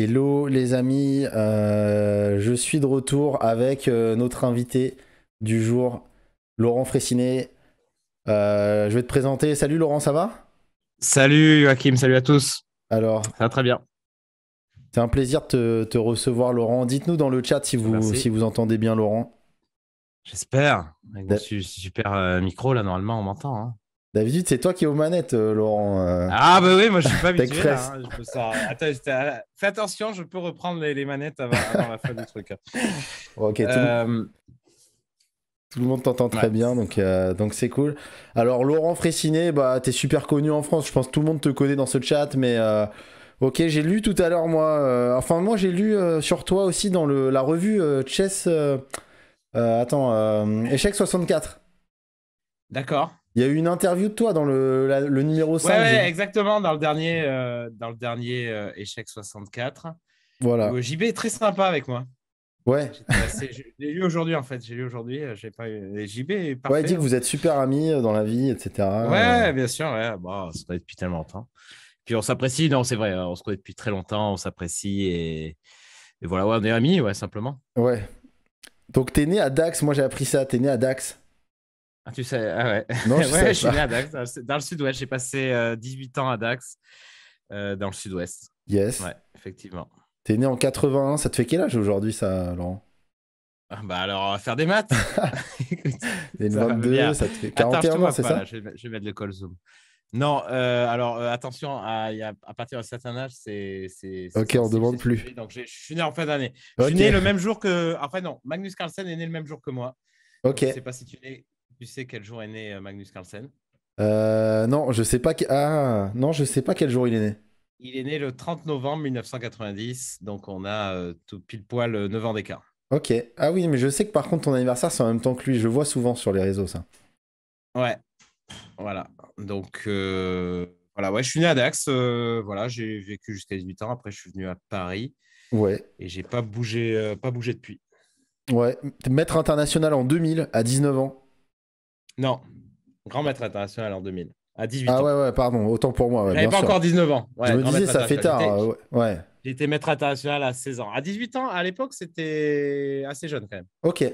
Hello les amis, euh, je suis de retour avec euh, notre invité du jour, Laurent Fressinet. Euh, je vais te présenter. Salut Laurent, ça va Salut Joachim, salut à tous. Alors Ça va très bien. C'est un plaisir de te, recevoir Laurent. Dites-nous dans le chat si vous, si vous entendez bien Laurent. J'espère. super micro là, normalement on m'entend. Hein. David, c'est toi qui es aux manettes, euh, Laurent. Euh. Ah, bah oui, moi je suis pas habitué. Hein, Fais attention, je peux reprendre les, manettes avant, la fin du truc. Hein. Ok, euh, tout, le... monde t'entend très bien, donc donc c'est cool. Alors, Laurent fraissinet, bah, es super connu en France. Je pense que tout le monde te connaît dans ce chat, mais. Ok, j'ai lu tout à l'heure, moi. enfin, moi, j'ai lu sur toi aussi dans la revue Chess. attends, Échec 64. D'accord. Il y a eu une interview de toi dans le, numéro 5. Ouais, exactement, dans le dernier, euh, dans le dernier euh, échec 64. Voilà. Euh, JB est très sympa avec moi. Ouais. J'ai lu aujourd'hui en fait. J'ai lu aujourd'hui. J'ai pas eu... JB est parfait. Ouais, il dit que hein. vous êtes super amis dans la vie, etc. Ouais, bien sûr. Ouais. Bon, bah, ça depuis tellement longtemps. Puis on s'apprécie. Non, c'est vrai. On se connaît depuis très longtemps. On s'apprécie et... voilà. on est amis. Ouais, simplement. Ouais. Donc t'es né à Dax. Moi, j'ai appris ça. T'es né à Dax. Ah, tu sais, ah ouais. Non, je, suis né à Dax, dans le sud-ouest. J'ai passé 18 euh, ans à Dax, euh, dans le sud-ouest. Yes. Ouais, effectivement. T'es né en 81, ça te fait quel âge aujourd'hui, ça, Laurent ah, Bah alors, faire des maths. des ça te fait 41 ans, c'est ça je, vais, je, mettre le call zoom. Non, euh, alors attention, à, partir d'un certain âge, c'est. Ok, on ne demande plus. donc je suis né en fin d'année. Je suis né le même jour que. Après non, Magnus Carlsen est né le même jour que moi. Ok. je ne sais pas si tu es tu sais quel jour est né euh, Magnus Carlsen euh, Non, je sais pas. Ah, non, je sais pas quel jour il est né. Il est né le 30 novembre 1990, donc on a euh, tout pile poil 9 ans d'écart. Ok. Ah oui, mais je sais que par contre ton anniversaire c'est en même temps que lui. Je vois souvent sur les réseaux ça. Ouais. Voilà. Donc voilà, ouais, je suis né à Dax. voilà, j'ai vécu jusqu'à 18 ans. Après, je suis venu à Paris. Ouais. Et j'ai pas bougé, pas bougé depuis. Ouais. Maître international en 2000 à 19 ans. Non. grand maître international en 2000. À 18 ah, ouais, ouais, pardon. Autant pour moi. J'avais pas encore 19 ans. je me disais, ça fait tard. Euh, ouais. J'étais maître international à 16 ans. À 18 ans, à l'époque, c'était assez jeune quand même. Ok.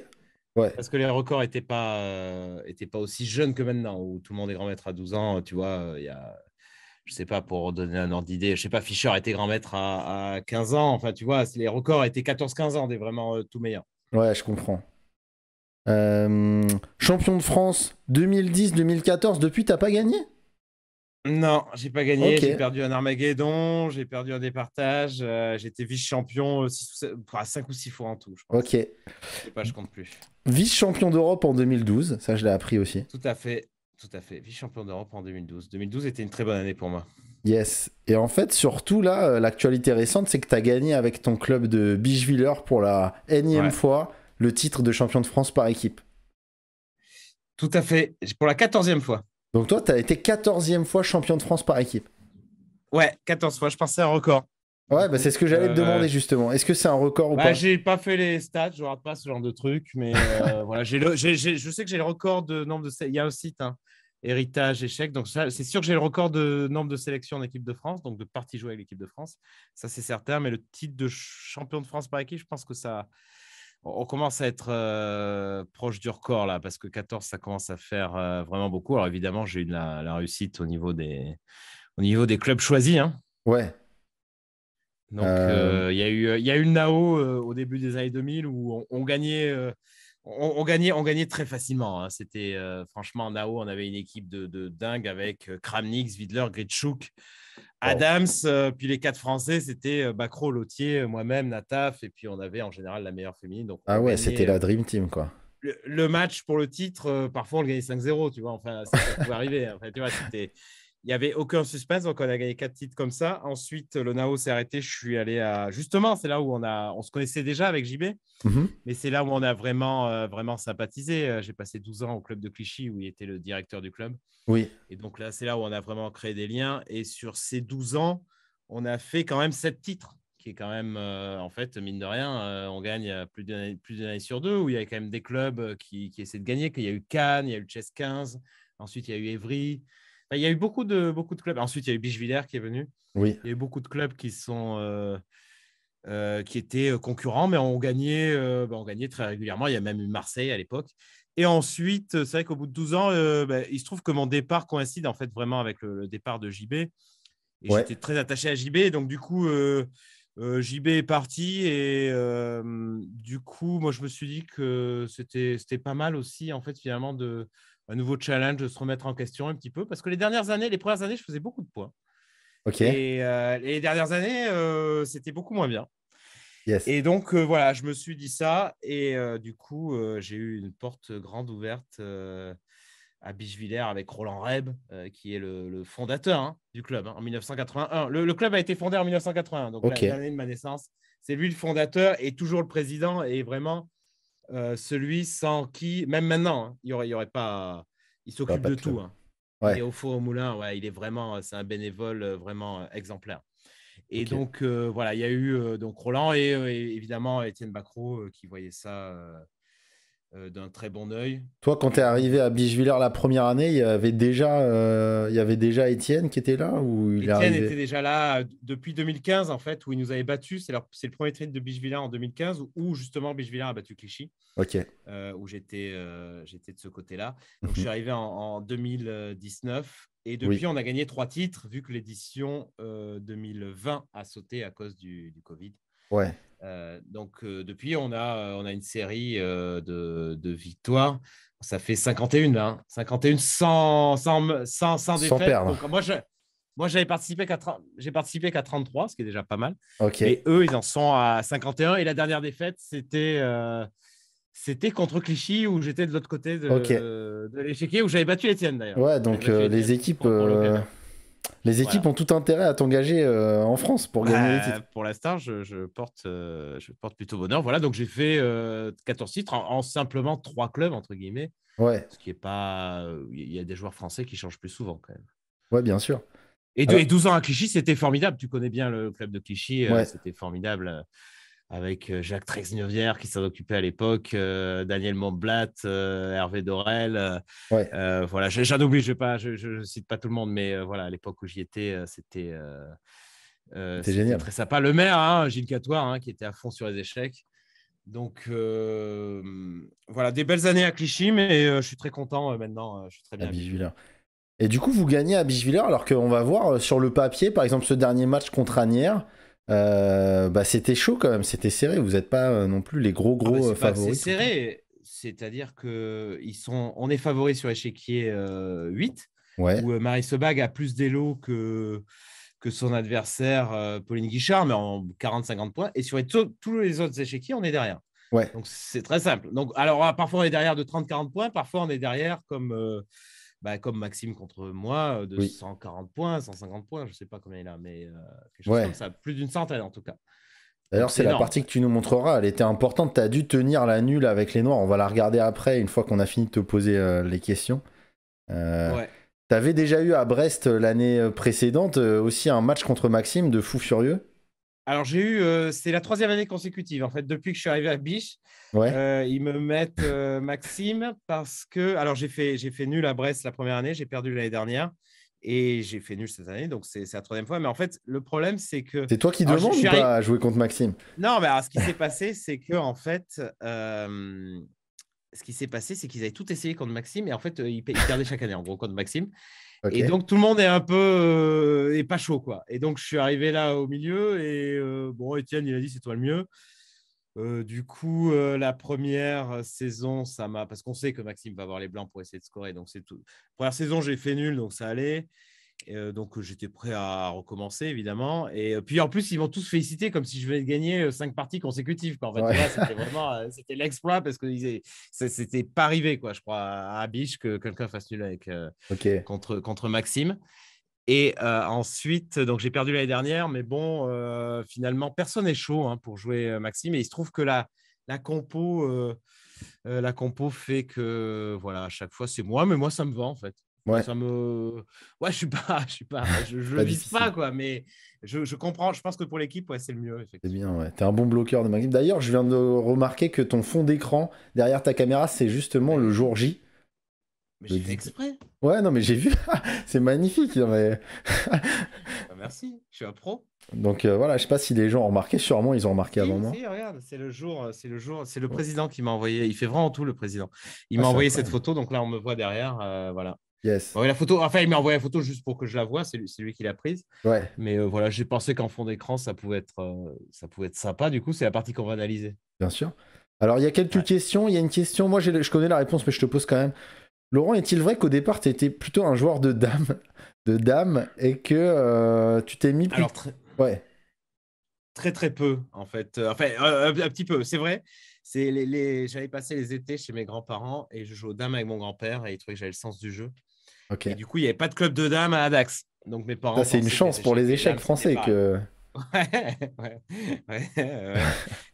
Ouais. Parce que les records n'étaient pas, euh, pas aussi jeunes que maintenant, où tout le monde est grand maître à 12 ans. Tu vois, euh, il y a, je sais pas, pour donner un ordre d'idée, je sais pas, Fischer était grand maître à, à, 15 ans. Enfin, tu vois, les records étaient 14-15 ans, des vraiment tout meilleurs. Ouais, je comprends. Euh, champion de France 2010-2014, depuis t'as pas gagné Non, j'ai pas gagné, j'ai perdu un Armageddon, j'ai perdu un départage, euh, j'étais vice-champion 5 euh, ou 6 fois en tout, Ok. Je pas, je compte plus. Vice-champion d'Europe en 2012, ça je l'ai appris aussi. Tout à fait, tout à fait. Vice-champion d'Europe en 2012. 2012 était une très bonne année pour moi. Yes. Et en fait, surtout là, l'actualité récente, c'est que tu as gagné avec ton club de Bicheviller pour la énième fois le titre de champion de France par équipe. Tout à fait, pour la quatorzième fois. Donc toi, tu as été quatorzième fois champion de France par équipe. Ouais, 14 fois, je pensais un record. Ouais, bah, c'est ce que j'allais te euh, demander justement. Est-ce que c'est un record ou bah, pas J'ai pas fait les stats, je rate pas ce genre de truc, mais euh, voilà, j'ai je sais que j'ai le record de nombre de. Il y a un site, hein. héritage échec. Donc c'est sûr que j'ai le record de nombre de sélections en équipe de France, donc de parties jouées avec l'équipe de France. Ça c'est certain, mais le titre de champion de France par équipe, je pense que ça, on commence à être euh, proche du record là, parce que 14, ça commence à faire euh, vraiment beaucoup. Alors évidemment, j'ai eu la, réussite au niveau des, au niveau des clubs choisis. Hein. Ouais. Donc euh, il y a eu, le Nao au début des années 2000 où on, gagnait. très facilement. Hein. C'était franchement Nao, on avait une équipe de, dingue avec Kramnik, Widler, Gritschuk, Adams, euh, puis les quatre Français, c'était euh, Bacro, Lotier, euh, moi-même, Nataf, et puis on avait en général la meilleure féminine. Donc ah ouais, c'était la Dream Team, quoi. Le, match pour le titre, parfois on le gagnait 5-0, tu vois, enfin, ça pouvait arriver. Hein. tu vois, c'était il n'y avait aucun suspense, donc on a gagné quatre titres comme ça. Ensuite, le Nao s'est arrêté. Je suis allé à. Justement, c'est là où on, a... on se connaissait déjà avec JB, mhm. mais c'est là où on a vraiment, euh, vraiment sympathisé. Euh, j'ai passé 12 ans au club de Clichy où il était le directeur du club. Oui. Et donc là, c'est là où on a vraiment créé des liens. Et sur ces 12 ans, on a fait quand même sept titres, qui est quand même, euh, en fait, mine de rien, on gagne plus d'une année, sur deux, où il y a quand même des clubs qui, essaient de gagner, qu'il y a eu Cannes, il y a eu Chess 15, ensuite il y a eu Evry. Bah, il y a eu beaucoup de, beaucoup de clubs. Ensuite, il y a eu Bichevillers qui est venu. Oui. Il y a eu beaucoup de clubs qui sont. Euh, euh, qui étaient euh, concurrents, mais on gagnait, bah, on gagnait très régulièrement. Il y a même eu Marseille à l'époque. Et ensuite, c'est vrai qu'au bout de 12 ans, bah, il se trouve que mon départ coïncide en fait vraiment avec le, départ de JB. Et j'étais très attaché à JB. Donc, du coup, JB est parti. Et du coup, moi, je me suis dit que c'était pas mal aussi, en fait, finalement, de, un nouveau challenge, de se remettre en question un petit peu. Parce que les dernières années, les premières années, je faisais beaucoup de poids. OK. Euh, et les dernières années, euh, c'était beaucoup moins bien. Yes. Et donc, euh, voilà, je me suis dit ça. Et du coup, j'ai eu une porte grande ouverte à Bichevillers avec Roland Reb, qui est le, fondateur hein, du club hein, en 1981. Le, club a été fondé en 1981, donc dernière l'année de ma naissance. C'est lui le fondateur et toujours le président. Et vraiment, euh, celui sans qui, même maintenant, hein, il y aurait, y aurait pas. Il s'occupe de tout. Et hein. au four au moulin, il est vraiment, euh, c'est un bénévole euh, vraiment exemplaire. Et donc voilà, il y a eu donc Roland et, évidemment Étienne Bacro qui voyait ça euh, d'un très bon oeil. Toi, quand tu es arrivé à Bichevillers la première année, il y avait déjà, euh, il y avait déjà Étienne qui était là Étienne était déjà là euh, depuis 2015 en fait, où il nous avait battus. C'est le premier train de Bichevillers en 2015 où justement Bichevillers a battu Clichy. Ok. où j'étais, j'étais de ce côté-là. Donc mhm. je suis arrivé en, 2019 et depuis on a gagné trois titres vu que l'édition 2020 a sauté à cause du, du Covid. Ouais. Euh, donc euh, depuis, on a, euh, on a une série de, de, victoires. Ça fait 51 là, 51 sans, sans, sans, sans moi, je, moi, j'avais participé j'ai participé qu'à 33, ce qui est déjà pas mal. Et eux, ils en sont à 51. Et la dernière défaite, c'était c'était contre Clichy où j'étais de l'autre côté de, l'échec, de où j'avais battu Étienne d'ailleurs. Ouais, donc les équipes. Les équipes ont tout intérêt à t'engager euh, en France pour gagner bah, titres. Pour la je, je, porte, euh, je porte plutôt bonheur. Voilà, donc j'ai fait 14 euh, titres en, simplement trois clubs, entre guillemets. Ouais. Ce qui est pas. Il y a des joueurs français qui changent plus souvent, quand même. Ouais, bien sûr. Et, 12 ans à Clichy, c'était formidable. Tu connais bien le club de Clichy, c'était formidable avec euh, Jacques Trexnevière qui s'en occupait à l'époque, euh, Daniel Montblat, euh, Hervé Dorel. ouais. voilà, j'en je ne cite pas tout le monde, mais voilà, à l'époque où j'y étais, c'était génial. très sympa. Le maire, hein, Gilles Catoire, hein, qui était à fond sur les échecs. Donc voilà, des belles années à Clichy, mais je suis très content maintenant. je suis très bien. À Et du coup, vous gagnez à Bicheviller, alors qu'on va voir sur le papier, par exemple, ce dernier match contre Anières. Euh, bah c'était chaud quand même, c'était serré. Vous n'êtes pas euh, non plus les gros ah bah, gros euh, favoris. C'est serré, c'est-à-dire que ils sont, on est favoris sur échiquier est 8, où Marie Sebag a plus d'élo que que son adversaire Pauline Guichard, mais en 40-50 points. Et sur tous les autres échiquiers, on est derrière. Ouais. Donc c'est très simple. Donc alors ah, parfois on est derrière de 30-40 points, parfois on est derrière comme bah, comme Maxime contre moi, euh, de 140 points, 150 points, je ne sais pas combien il a, mais euh, quelque chose comme ça, plus d'une centaine en tout cas. D'ailleurs, c'est la partie que tu nous montreras, elle était importante, tu as dû tenir la nulle avec les noirs, on va la regarder après, une fois qu'on a fini de te poser euh, les questions. Tu avais déjà eu à Brest l'année précédente aussi un match contre Maxime de fou furieux alors, j'ai eu, euh, c'est la troisième année consécutive, en fait, depuis que je suis arrivé à Biche. Euh, ils me mettent euh, Maxime parce que, alors, j'ai fait, j'ai fait nul à Brest la première année, j'ai perdu l'année dernière et j'ai fait nul cette année, donc c'est la troisième fois. Mais en fait, le problème, c'est que. C'est toi qui demandes pas à jouer contre Maxime Non, mais ce qui s'est passé, c'est que, en fait, ce qui s'est passé, c'est qu'ils avaient tout essayé contre Maxime et en fait, ils perdaient chaque année, en gros, contre Maxime. Et donc tout le monde est un peu euh, pas chaud quoi. Et donc je suis arrivé là au milieu et euh, bon Étienne il a dit c'est toi le mieux. Euh, du coup la première saison ça m'a parce qu'on sait que Maxime va avoir les blancs pour essayer de scorer donc c'est tout. Première saison j'ai fait nul donc ça allait donc j'étais prêt à recommencer évidemment. Et puis en plus ils m'ont tous félicité comme si je venais de gagner cinq parties consécutives. Quoi. En fait, c'était vraiment c'était l'exploit parce que c'était pas arrivé quoi. Je crois à Biche que quelqu'un fasse nul avec contre contre Maxime. Et ensuite, donc j'ai perdu l'année dernière, mais bon, finalement, personne n'est chaud hein, pour jouer Maxime. Et il se trouve que la, la compo, la compo fait que voilà, à chaque fois c'est moi, mais moi ça me va en fait. Ouais. Ça me... ouais, je suis pas, je suis pas, je, je pas vise pas quoi, mais je, je, comprends. Je pense que pour l'équipe, ouais, c'est le mieux. C'est bien, ouais. T'es un bon bloqueur de magnif D'ailleurs, je viens de remarquer que ton fond d'écran derrière ta caméra, c'est justement le jour J. Mais j'ai exprès. Ouais, non, mais j'ai vu. c'est magnifique. mais... Bah, merci, je suis un pro. Donc euh, voilà, je sais pas si les gens ont remarqué, sûrement ils ont remarqué avant moi. Si, regarde, euh, c'est le jour, c'est le jour, c'est le président qui m'a envoyé. Il fait vraiment tout le président. Il ah, m'a envoyé cette photo, donc là on me voit derrière, euh, voilà la photo, il m'a envoyé la photo juste pour que je la vois, c'est lui, qui l'a prise. Ouais. Mais euh, voilà, j'ai pensé qu'en fond d'écran, ça, pouvait être, euh, ça pouvait être sympa. Du coup, c'est la partie qu'on va analyser. Bien sûr. Alors, il y a quelques questions. Il y a une question, moi je connais la réponse, mais je te pose quand même. Laurent, est-il vrai qu'au départ, tu étais plutôt un joueur de dame, de dame et que euh, tu t'es mis. Plus... très... Très, très peu, en fait. Enfin, un petit peu, c'est vrai c'est les, j'avais passé les étés chez mes grands-parents et je jouais aux dames avec mon grand-père et il trouvait que j'avais le sens du jeu du coup, il n'y avait pas de club de dames à Adax, Donc mes parents. C'est une chance pour les échecs français que. Ouais, ouais, ouais,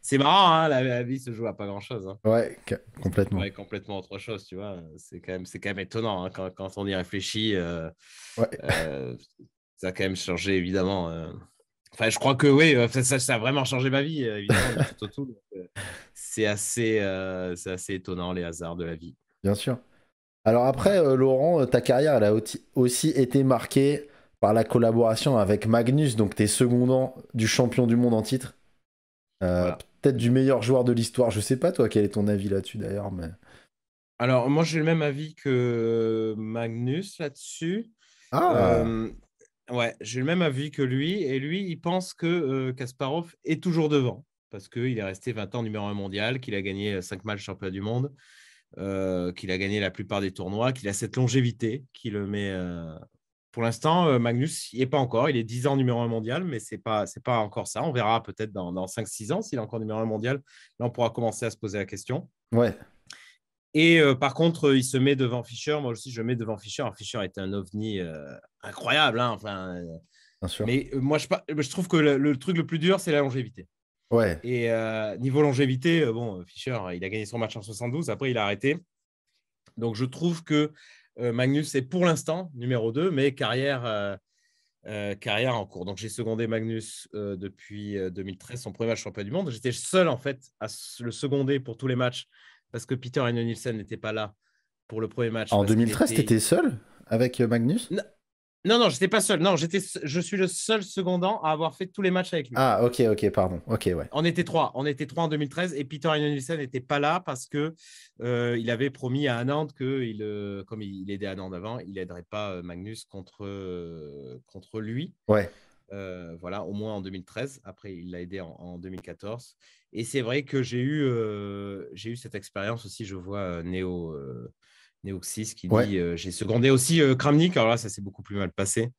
c'est marrant, hein, la, vie se joue à pas grand chose. Hein. Ouais, complètement. Ouais, complètement autre chose, tu vois. C'est quand, même, quand même étonnant hein, quand, on y réfléchit. Euh, euh, ça a quand même changé, évidemment. Euh. Enfin, je crois que oui, ça, a vraiment changé ma vie, évidemment. c'est assez, assez étonnant, les hasards de la vie. Bien sûr. Alors après, euh, Laurent, euh, ta carrière, elle a aussi été marquée par la collaboration avec Magnus, donc tes secondants du champion du monde en titre. Euh, peut-être du meilleur joueur de l'histoire, je sais pas toi quel est ton avis là-dessus d'ailleurs. Mais... Alors moi j'ai le même avis que Magnus là-dessus. Ah. ouais, j'ai le même avis que lui. Et lui, il pense que Kasparov est toujours devant parce qu'il est resté 20 ans numéro 1 mondial, qu'il a gagné 5 matchs championnat du monde euh, qu'il a gagné la plupart des tournois, qu'il a cette longévité qui le met. Euh, pour l'instant, euh, Magnus il est pas encore. Il est 10 ans numéro 1 mondial, mais ce n'est pas, pas encore ça. On verra peut-être dans, dans 5-6 ans s'il est encore numéro 1 mondial. Là, on pourra commencer à se poser la question. Ouais. Et par contre, il se met devant Fischer. Moi aussi, je mets devant Fischer. Fischer est un ovni incroyable. Hein, enfin, Mais moi, je, trouve que le truc le plus dur, c'est la longévité. Ouais. Et euh, niveau longévité, euh, bon, Fischer, il a gagné son match en 72, après il a arrêté. Donc je trouve que euh, Magnus est pour l'instant numéro 2, mais carrière, carrière en cours. Donc j'ai secondé Magnus depuis 2013, son premier match champion du monde. J'étais seul en fait à le seconder pour tous les matchs parce que Peter Heine Nielsen n'était pas là pour le premier match. En 2013, tu étais seul avec Magnus non, non, j'étais pas seul. Non, j'étais, je suis le seul secondant à avoir fait tous les matchs avec lui. Ah, ok, ok, pardon. Ok, ouais. On était trois. On était trois en 2013 et Peter Inonissen n'était pas là parce que euh, il avait promis à Anand que, il, euh, comme il, aidait Anand avant, il aiderait pas euh, Magnus contre, contre lui. Ouais. voilà, au moins en 2013. Après, il l'a aidé en, 2014. Et c'est vrai que j'ai eu, j'ai eu cette expérience aussi. Je vois Néo neoxis, qui dit euh, J'ai secondé aussi euh, Kramnik. Alors là, ça s'est beaucoup plus mal passé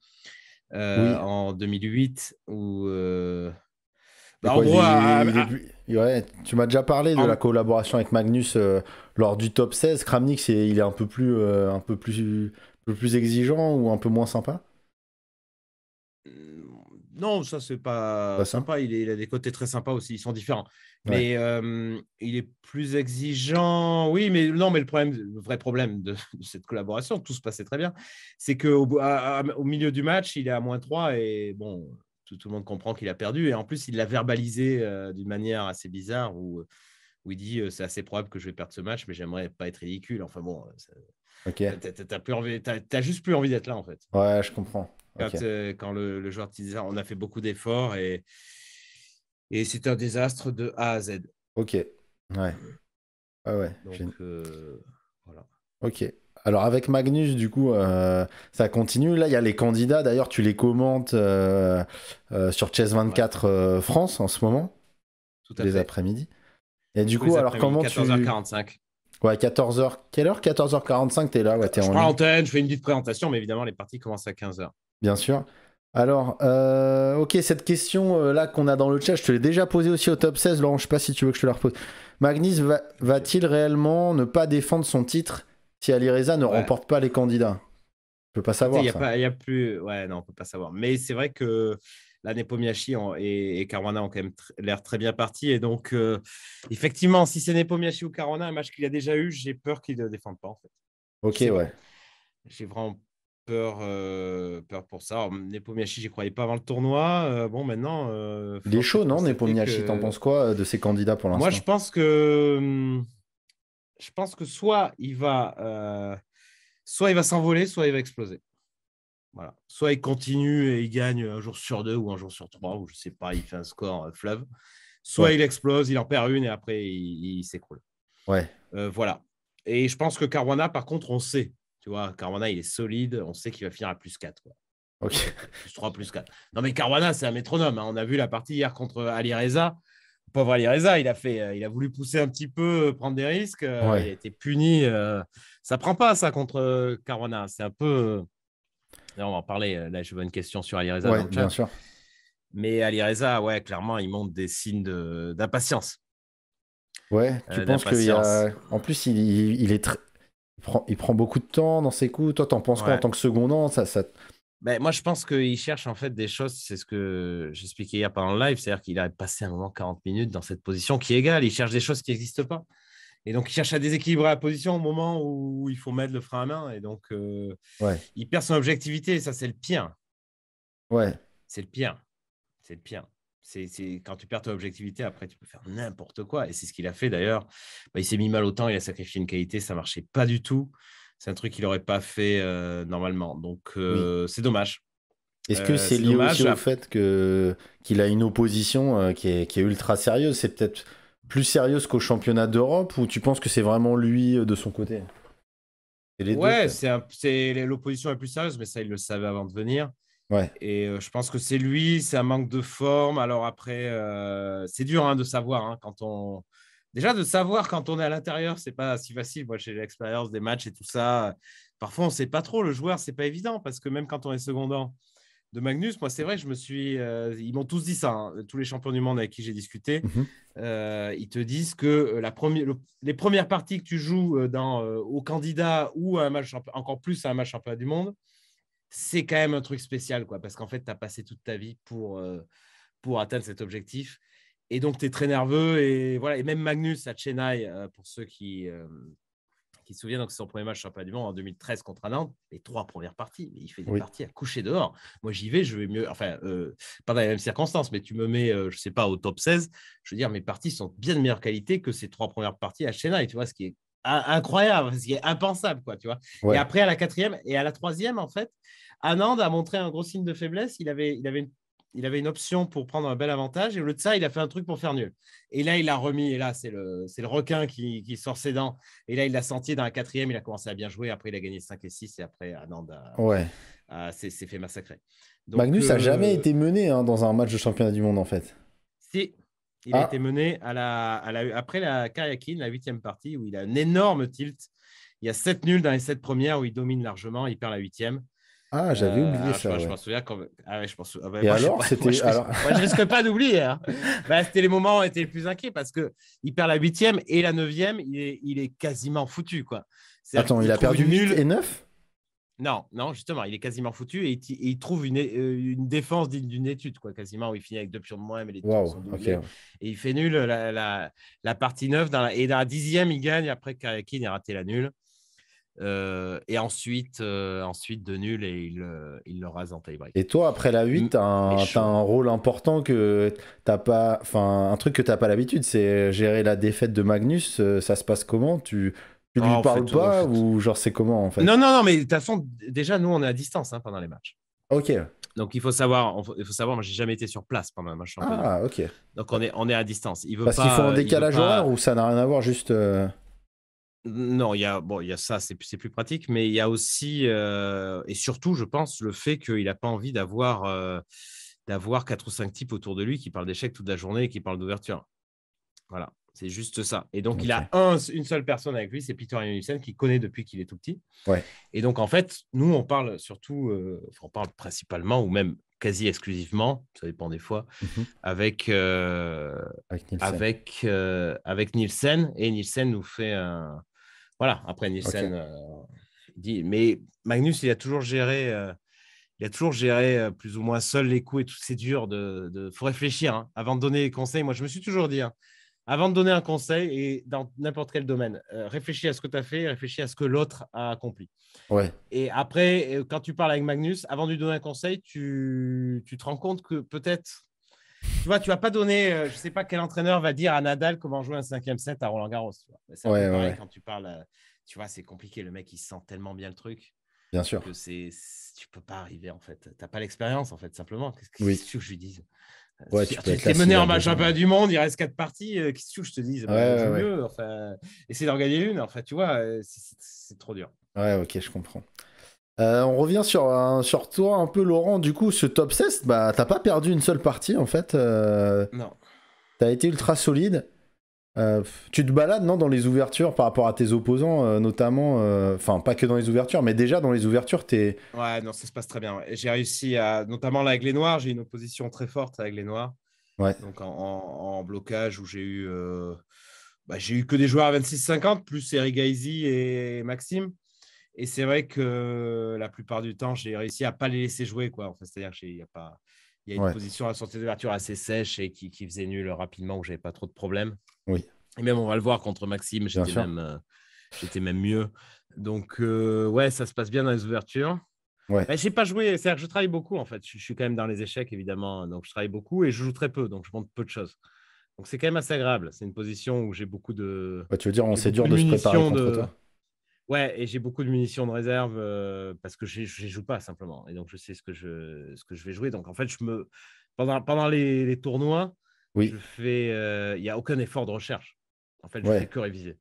euh, en 2008. Bah, ou tu m'as déjà parlé de la collaboration avec Magnus lors du top 16. Kramnik, il est un peu plus, un peu plus, un peu plus exigeant ou un peu moins sympa non, ça, c'est pas, sympa. Il, est, a des côtés très sympas aussi. Ils sont différents. Mais euh, il est plus exigeant. Oui, mais non, mais le, problème, le vrai problème de, cette collaboration, tout se passait très bien, c'est qu'au au milieu du match, il est à moins 3 et bon, tout, le monde comprend qu'il a perdu. Et en plus, il l'a verbalisé euh, d'une manière assez bizarre où, où il dit euh, C'est assez probable que je vais perdre ce match, mais j'aimerais pas être ridicule. Enfin bon, ça... Ok. T'as, as juste plus envie d'être là en fait. Ouais, je comprends. Euh, quand, le, joueur te on a fait beaucoup d'efforts et, et c'est un désastre de A à Z. Ok. Ouais. Ah ouais. Euh, ok. Alors avec Magnus, du coup, euh, ça continue. Là, il y a les candidats. D'ailleurs, tu les commentes sur Chess 24 France en ce moment. Tout à les après-midi. Et du coup, alors comment 14h45. tu... 14h45. Ouais, 14h. Quelle heure 14h45, t'es là, ouais, t'es en antenne, je fais une petite présentation, mais évidemment, les parties commencent à 15h bien sûr. Alors, euh, ok, cette question euh, là qu'on a dans le chat, je te l'ai déjà posée aussi au top 16, Laurent, je sais pas si tu veux que je te la repose. Magnus va-t-il réellement ne pas défendre son titre si Alireza ne remporte pas les candidats ne peux pas savoir. Il n'y a, plus. Ouais, non, on peut pas savoir. Mais c'est vrai que là, Nepomiachi et, et ont quand même l'air très bien partis. Et donc, euh, effectivement, si c'est Nepomiachi ou Caruana, un match qu'il a déjà eu, j'ai peur qu'il ne défende pas en fait. Ok, ouais. J'ai vraiment peur, euh, peur pour ça. je j'y croyais pas avant le tournoi. Euh, bon, maintenant. Euh, Il est chaud, non, Nepomiachi que... T'en penses quoi euh, de ses candidats pour l'instant Moi, je pense que. Hmm, je pense que soit il va, soit il va s'envoler, soit il va exploser. Voilà. Soit il continue et il gagne un jour sur deux ou un jour sur trois, ou je sais pas, il fait un score fleuve. Soit il explose, il en perd une et après il, s'écroule. Ouais. voilà. Et je pense que Caruana, par contre, on sait tu vois, Carwana, il est solide. On sait qu'il va finir à plus 4. Plus 3, plus 4. Non, mais Carwana, c'est un métronome. Hein. On a vu la partie hier contre Ali Reza. Pauvre Ali Reza, il a, fait, euh, il a voulu pousser un petit peu, euh, prendre des risques. Euh, il a été puni. Ça prend pas, ça, contre Carwana. C'est un peu. on va en parler. Là, je vois une question sur Ali Reza. bien sûr. Mais Ali Reza, ouais, clairement, il montre des signes d'impatience. ouais, tu penses qu'il y a. En plus, il, est, très il prend, beaucoup de temps dans ses coups. Toi, tu t'en penses quoi en tant que secondant ça, ça... Ben, moi, je pense qu'il cherche en fait des choses. C'est ce que j'expliquais hier pendant le live. C'est-à-dire qu'il a passé un moment 40 minutes dans cette position qui est égale. Il cherche des choses qui n'existent pas. Et donc, il cherche à déséquilibrer la position au moment où il faut mettre le frein à main. Et donc, euh, il perd son objectivité. Et ça, c'est le pire. Ouais. C'est le pire. C'est le pire. C'est quand tu perds ton objectivité, après tu peux faire n'importe quoi. Et c'est ce qu'il a fait d'ailleurs. Bah, il s'est mis mal au temps, il a sacrifié une qualité, ça marchait pas du tout. C'est un truc qu'il n'aurait pas fait euh, normalement. Donc euh, c'est dommage. Est-ce que euh, c'est lié aussi au fait qu'il a une opposition qui est, ultra sérieuse C'est peut-être plus sérieuse qu'au championnat d'Europe ou tu penses que c'est vraiment lui de son côté Oui, Ouais, c'est l'opposition est plus sérieuse, mais ça il le savait avant de venir. Et euh, je pense que c'est lui, c'est un manque de forme. Alors après, euh, c'est dur hein, de savoir hein, quand on. Déjà, de savoir quand on est à l'intérieur, c'est pas si facile. Moi, j'ai l'expérience des matchs et tout ça. Parfois, on sait pas trop. Le joueur, c'est pas évident parce que même quand on est secondant de Magnus, moi, c'est vrai je suis. Euh, ils m'ont tous dit ça, hein, tous les champions du monde avec qui j'ai discuté. Mhm. ils te disent que les premières parties que tu joues dans, au candidat ou à un match, encore plus à un match championnat du monde, c'est quand même un truc spécial, quoi, parce qu'en fait, tu as passé toute ta vie pour, euh, pour atteindre cet objectif. Et donc, tu es très nerveux. Et voilà. Et même Magnus à Chennai, euh, pour ceux qui, euh, se souviennent, c'est son premier match championnat du monde en 2013 contre Nantes, les trois premières parties. il fait des parties à coucher dehors. Moi, j'y vais, je vais mieux. Enfin, pas dans les mêmes circonstances, mais tu me mets, je sais pas, au top 16. Je veux dire, mes parties sont bien de meilleure qualité que ces trois premières parties à Chennai, tu vois, ce qui est incroyable, ce qui est impensable, quoi, tu vois. Et après, à la quatrième et à la troisième, en fait, Anand a montré un gros signe de faiblesse. Il avait, il avait une il avait une option pour prendre un bel avantage et au lieu de ça, il a fait un truc pour faire nul. Et là, il a remis. Et là, c'est le, le requin qui, sort ses dents. Et là, il l'a senti dans la quatrième. Il a commencé à bien jouer. Après, il a gagné 5 et 6. Et après, Anand ouais. s'est fait massacrer. Magnus n'a jamais euh, été mené hein, dans un match de championnat du monde, en fait. Si, il a ah. été mené après la Karyakin, la huitième partie, où il a un énorme tilt. Il y a sept nuls dans les sept premières où il domine largement, il perd la huitième. Ah, j'avais euh, oublié ah, ça. Je, m'en souviens quand. Ah je pense... Ah je... risque pas d'oublier. Hein. Bah, c'était les moments où on était les plus inquiets parce que il perd la huitième et la neuvième, il est, quasiment foutu, quoi. Attends, il, a perdu nul et neuf non, non, justement, il est quasiment foutu et il, trouve une, euh, défense d'une étude, quoi, quasiment, où il finit avec deux pions de moins, mais les sont Et il fait nul la, partie 9. et dans la dixième, il gagne après Karakin a raté la nulle. Euh, et ensuite, euh, ensuite de nul et il, le rase en tie-break. Et toi, après la 8, tu as un rôle important que t'as pas, enfin un truc que t'as pas l'habitude, c'est gérer la défaite de Magnus. ça se passe comment Tu tu ah, lui parles pas ou genre c'est comment en fait Non, non, non, mais de toute façon, déjà nous on est à distance hein, pendant les matchs. Ok. Donc il faut savoir, il faut savoir, moi j'ai jamais été sur place pendant un match championnat. Ah ok. Donc on est, on est à distance. Il veut Parce qu'il faut un décalage horaire ou ça n'a rien à voir juste. Euh, non, il y a bon, il y a ça, c'est plus pratique, mais il y a aussi euh, et surtout, je pense, le fait qu'il n'a pas envie d'avoir euh, d'avoir quatre ou cinq types autour de lui qui parlent d'échecs toute la journée et qui parlent d'ouverture. Voilà. C'est juste ça. Et donc, il a une seule personne avec lui, c'est Peter Nielsen qui connaît depuis qu'il est tout petit. Et donc, en fait, nous, on parle surtout, euh, on parle principalement ou même quasi exclusivement, ça dépend des fois, mhm. avec, euh, avec, Nielsen. Euh, avec, Nielsen. Et Nielsen nous fait un. Voilà, après Nielsen dit. Mais Magnus, il a toujours géré il a toujours géré plus ou moins seul les coups et tout. C'est dur de, de, faut réfléchir hein, avant de donner les conseils. Moi, je me suis toujours dit, hein, avant de donner un conseil, et dans n'importe quel domaine, euh, réfléchis à ce que tu as fait, réfléchis à ce que l'autre a accompli. Ouais. Et après, euh, quand tu parles avec Magnus, avant de lui donner un conseil, tu, tu te rends compte que peut-être, tu vois, tu vas pas donner, Je euh, je sais pas quel entraîneur va dire à Nadal comment jouer un cinquième set à Roland Garros. C'est ouais, quand tu parles, tu vois, c'est compliqué. Le mec, il sent tellement bien le truc. Bien sûr. Que c'est, tu peux pas arriver en fait. T'as pas l'expérience en fait, simplement. Qu'est-ce que oui. que je lui dise Ouais, tu t'es mené en match peu du monde, il reste quatre parties. Qu'est-ce euh, que je te dis ouais, ouais, mieux, enfin, Essayer d'en gagner une, enfin, tu vois, euh, c'est trop dur. Ouais, ok, je comprends. Euh, on revient sur, sur toi un peu, Laurent. Du coup, ce top 16, bah, t'as pas perdu une seule partie en fait. non. T'as été ultra solide. Euh, tu te balades non dans les ouvertures par rapport à tes opposants euh, notamment euh, enfin pas que dans les ouvertures mais déjà dans les ouvertures es ouais non ça se passe très bien j'ai réussi à notamment là avec les noirs j'ai une opposition très forte avec les noirs ouais donc en, blocage où j'ai eu bah, j'ai eu que des joueurs à 26-50 plus Eric et Maxime et c'est vrai que la plupart du temps j'ai réussi à pas les laisser jouer quoi en fait, c'est à dire qu'il y a pas il y a une position à sortie d'ouverture assez sèche et qui, qui faisait nul rapidement où j'avais pas trop de problèmes oui. Et même, on va le voir contre Maxime, j'étais même, euh, j'étais même mieux. Donc, euh, ouais, ça se passe bien dans les ouvertures. Ouais. je n'ai pas joué, c'est-à-dire que je travaille beaucoup en fait. Je, suis quand même dans les échecs évidemment, donc je travaille beaucoup et je joue très peu, donc je monte peu de choses. Donc c'est quand même assez agréable. C'est une position où j'ai beaucoup de. tu veux dire, on c'est dur de se préparer contre toi. Ouais, et j'ai beaucoup de munitions de réserve euh, parce que je ne joue pas simplement. Et donc je sais ce que je, ce que je vais jouer. Donc en fait, je me pendant, pendant les tournois, oui. Euh, il n'y a aucun effort de recherche. En fait, je fais que réviser.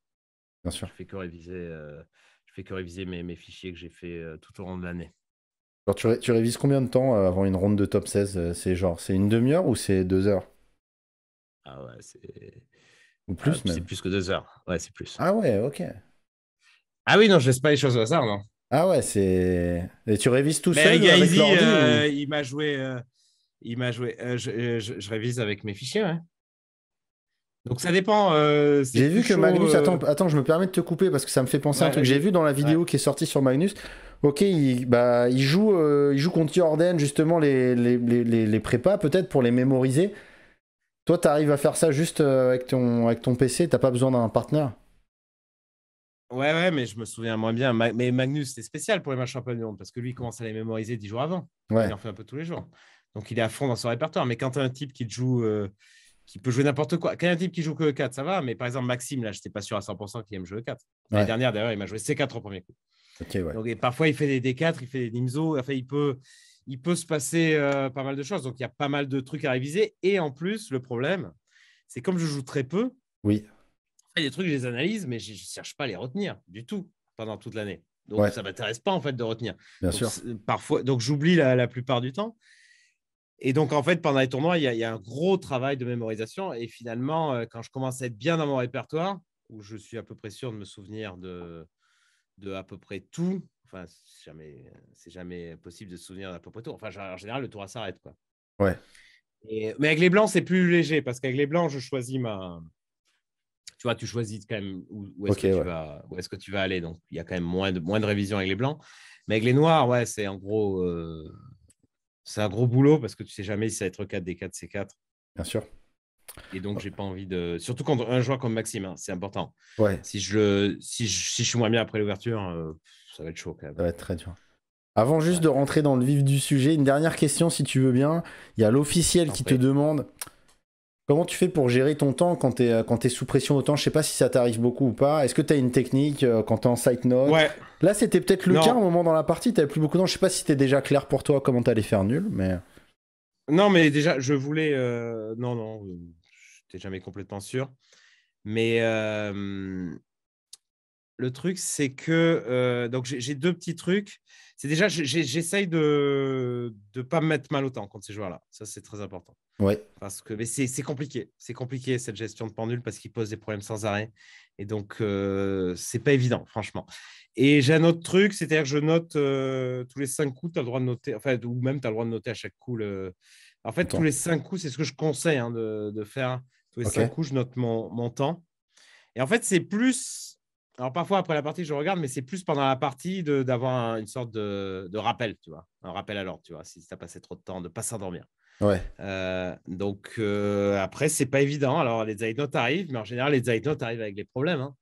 Bien sûr. Je fais que réviser, euh, je fais que réviser mes, fichiers que j'ai fait euh, tout au long de l'année. Alors, tu, révises combien de temps avant une ronde de top 16 C'est genre, c'est une demi-heure ou c'est deux heures Ah ouais, c'est. Ou ah, plus C'est plus que deux heures. Ouais, c'est plus. Ah ouais, ok. Ah oui, non, je laisse pas les choses au hasard, non. Ah ouais, c'est. Et tu révises tout seul avec Il m'a joué. Il m'a joué. Euh, euh, je, révise avec mes fichiers. Donc ça dépend. Euh, J'ai vu que Magnus. Attends, je me permets de te couper parce que ça me fait penser à un truc. J'ai vu dans la vidéo qui est sortie sur Magnus. Ok, il, bah, il, joue, il joue contre Jordan justement les, les, les, prépas, peut-être pour les mémoriser. Toi, tu arrives à faire ça juste avec ton, avec ton PC, t'as pas besoin d'un partenaire Ouais, ouais, mais je me souviens moins bien. mais Magnus, c'est spécial pour les matchs championnats du monde parce que lui, il commence à les mémoriser dix jours avant. Il en fait un peu tous les jours. Donc il est à fond dans son répertoire. Mais quand tu as un type qui joue, euh, qui peut jouer n'importe quoi, quand un type qui joue que 4, ça va. Mais par exemple, Maxime, là, je n'étais pas sûr à 100% qu'il aime jouer 4. L'année dernière, d'ailleurs, il m'a joué C4 au premier coup. ouais. Donc, parfois, il fait des D4, il fait des Nimzo. Enfin, il peut, il peut se passer euh, pas mal de choses. Donc il y a pas mal de trucs à réviser. Et en plus, le problème, c'est comme je joue très peu. Oui. Il y a des trucs, je les analyse, mais je ne cherche pas à les retenir du tout pendant toute l'année. Donc, ça ne m'intéresse pas en fait de retenir. Bien sûr. Euh, parfois, donc, j'oublie la, la, plupart du temps. Et donc, en fait, pendant les tournois, il y, a, un gros travail de mémorisation. Et finalement, euh, quand je commence à être bien dans mon répertoire, où je suis à peu près sûr de me souvenir de, de à peu près tout, enfin, c'est jamais, possible de se souvenir d'à peu près tout. Enfin, en général, le tour s'arrête. Quoi. Ouais. mais avec les blancs, c'est plus léger parce qu'avec les blancs, je choisis ma. Tu vois, tu choisis quand même où, est-ce que, est que, tu vas aller. Donc, il y a quand même moins de, moins de révision avec les blancs. Mais avec les noirs, ouais, c'est en gros. Euh, c'est un gros boulot parce que tu sais jamais si ça va être 4 des 4 C4. Bien sûr. Et donc, j'ai pas envie de. Surtout quand un joueur comme Maxime, hein, c'est important. Ouais. Si je, si, suis moins bien après l'ouverture, euh, ça va être chaud quand même. Ça va être très dur. Avant juste de rentrer dans le vif du sujet, une dernière question si tu veux bien. Il y a l'officiel qui te demande Comment tu fais pour gérer ton temps quand tu es, es, sous pression autant Je sais pas si ça t'arrive beaucoup ou pas. Est-ce que tu as une technique euh, quand tu es en site note Là, c'était peut-être le cas au moment dans la partie. Tu plus beaucoup de temps. Je sais pas si tu c'était déjà clair pour toi comment tu allais faire nul. mais... Non, mais déjà, je voulais. Euh, non, non, euh, je jamais complètement sûr. Mais le truc, c'est que. Donc, j'ai deux petits trucs c'est déjà, j'essaye de ne pas me mettre mal autant temps contre ces joueurs-là. Ça, c'est très important. Ouais. Parce que, mais c'est compliqué. C'est compliqué cette gestion de pendule parce qu'ils posent des problèmes sans arrêt. Et donc, euh, c'est pas évident, franchement. Et j'ai un autre truc, c'est-à-dire que je note euh, tous les cinq coups, tu as le droit de noter, enfin, ou même tu as le droit de noter à chaque coup. En fait, tous les cinq coups, c'est ce que je conseille hein, de, faire. Tous les cinq coups, je note mon, mon temps. Et en fait, c'est plus alors parfois après la partie, je regarde, mais c'est plus pendant la partie d'avoir une sorte de, rappel, tu vois, un rappel à l'ordre, tu vois, si tu as passé trop de temps, de pas s'endormir. Ouais. Euh, donc euh, après, c'est pas évident. Alors les notes arrivent, mais en général, les notes arrivent avec des problèmes. Hein.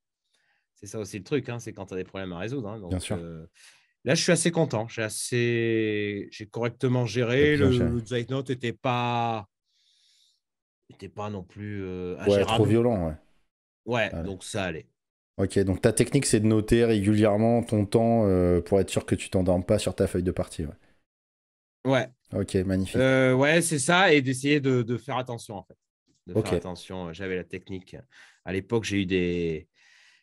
C'est ça aussi le truc, hein, c'est quand tu as des problèmes à résoudre. Hein. Euh, là, je suis assez content. J'ai assez, j'ai correctement géré. Le, zeitnotes n'était pas, était pas non plus ouais, trop violent. Ouais. Ouais, donc ça allait. Ok, donc ta technique, c'est de noter régulièrement ton temps euh, pour être sûr que tu t'endormes pas sur ta feuille de partie. Ouais. Ok, magnifique. Euh, ouais, c'est ça, et d'essayer de, faire attention en fait. De faire attention. Euh, j'avais la technique. À l'époque, j'ai eu des.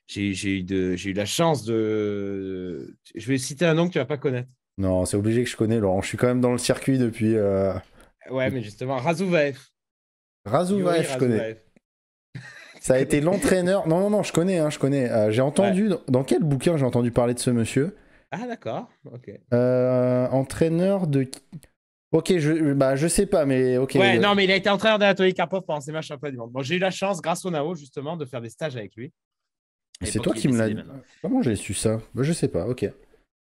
J'ai eu, de... eu la chance de. Je vais citer un nom que tu vas pas connaître. Non, c'est obligé que je connais, Laurent. Je suis quand même dans le circuit depuis. Ouais, mais justement, Razouvaev. Razouvaev, je connais. Ça a été l'entraîneur. Non, non, non, je connais, hein, je connais. Euh, j'ai entendu. Dans quel bouquin j'ai entendu parler de ce monsieur Ah, d'accord. Ok. Euh, entraîneur de. Ok, je, bah, je sais pas, mais ok. Ouais, non, mais il a été entraîneur d'Anatoly Karpov pendant ses matchs un du monde. Bon, j'ai eu la chance, grâce au Nao, justement, de faire des stages avec lui. C'est toi qui me l'as dit. Comment j'ai su ça bah, Je sais pas, ok.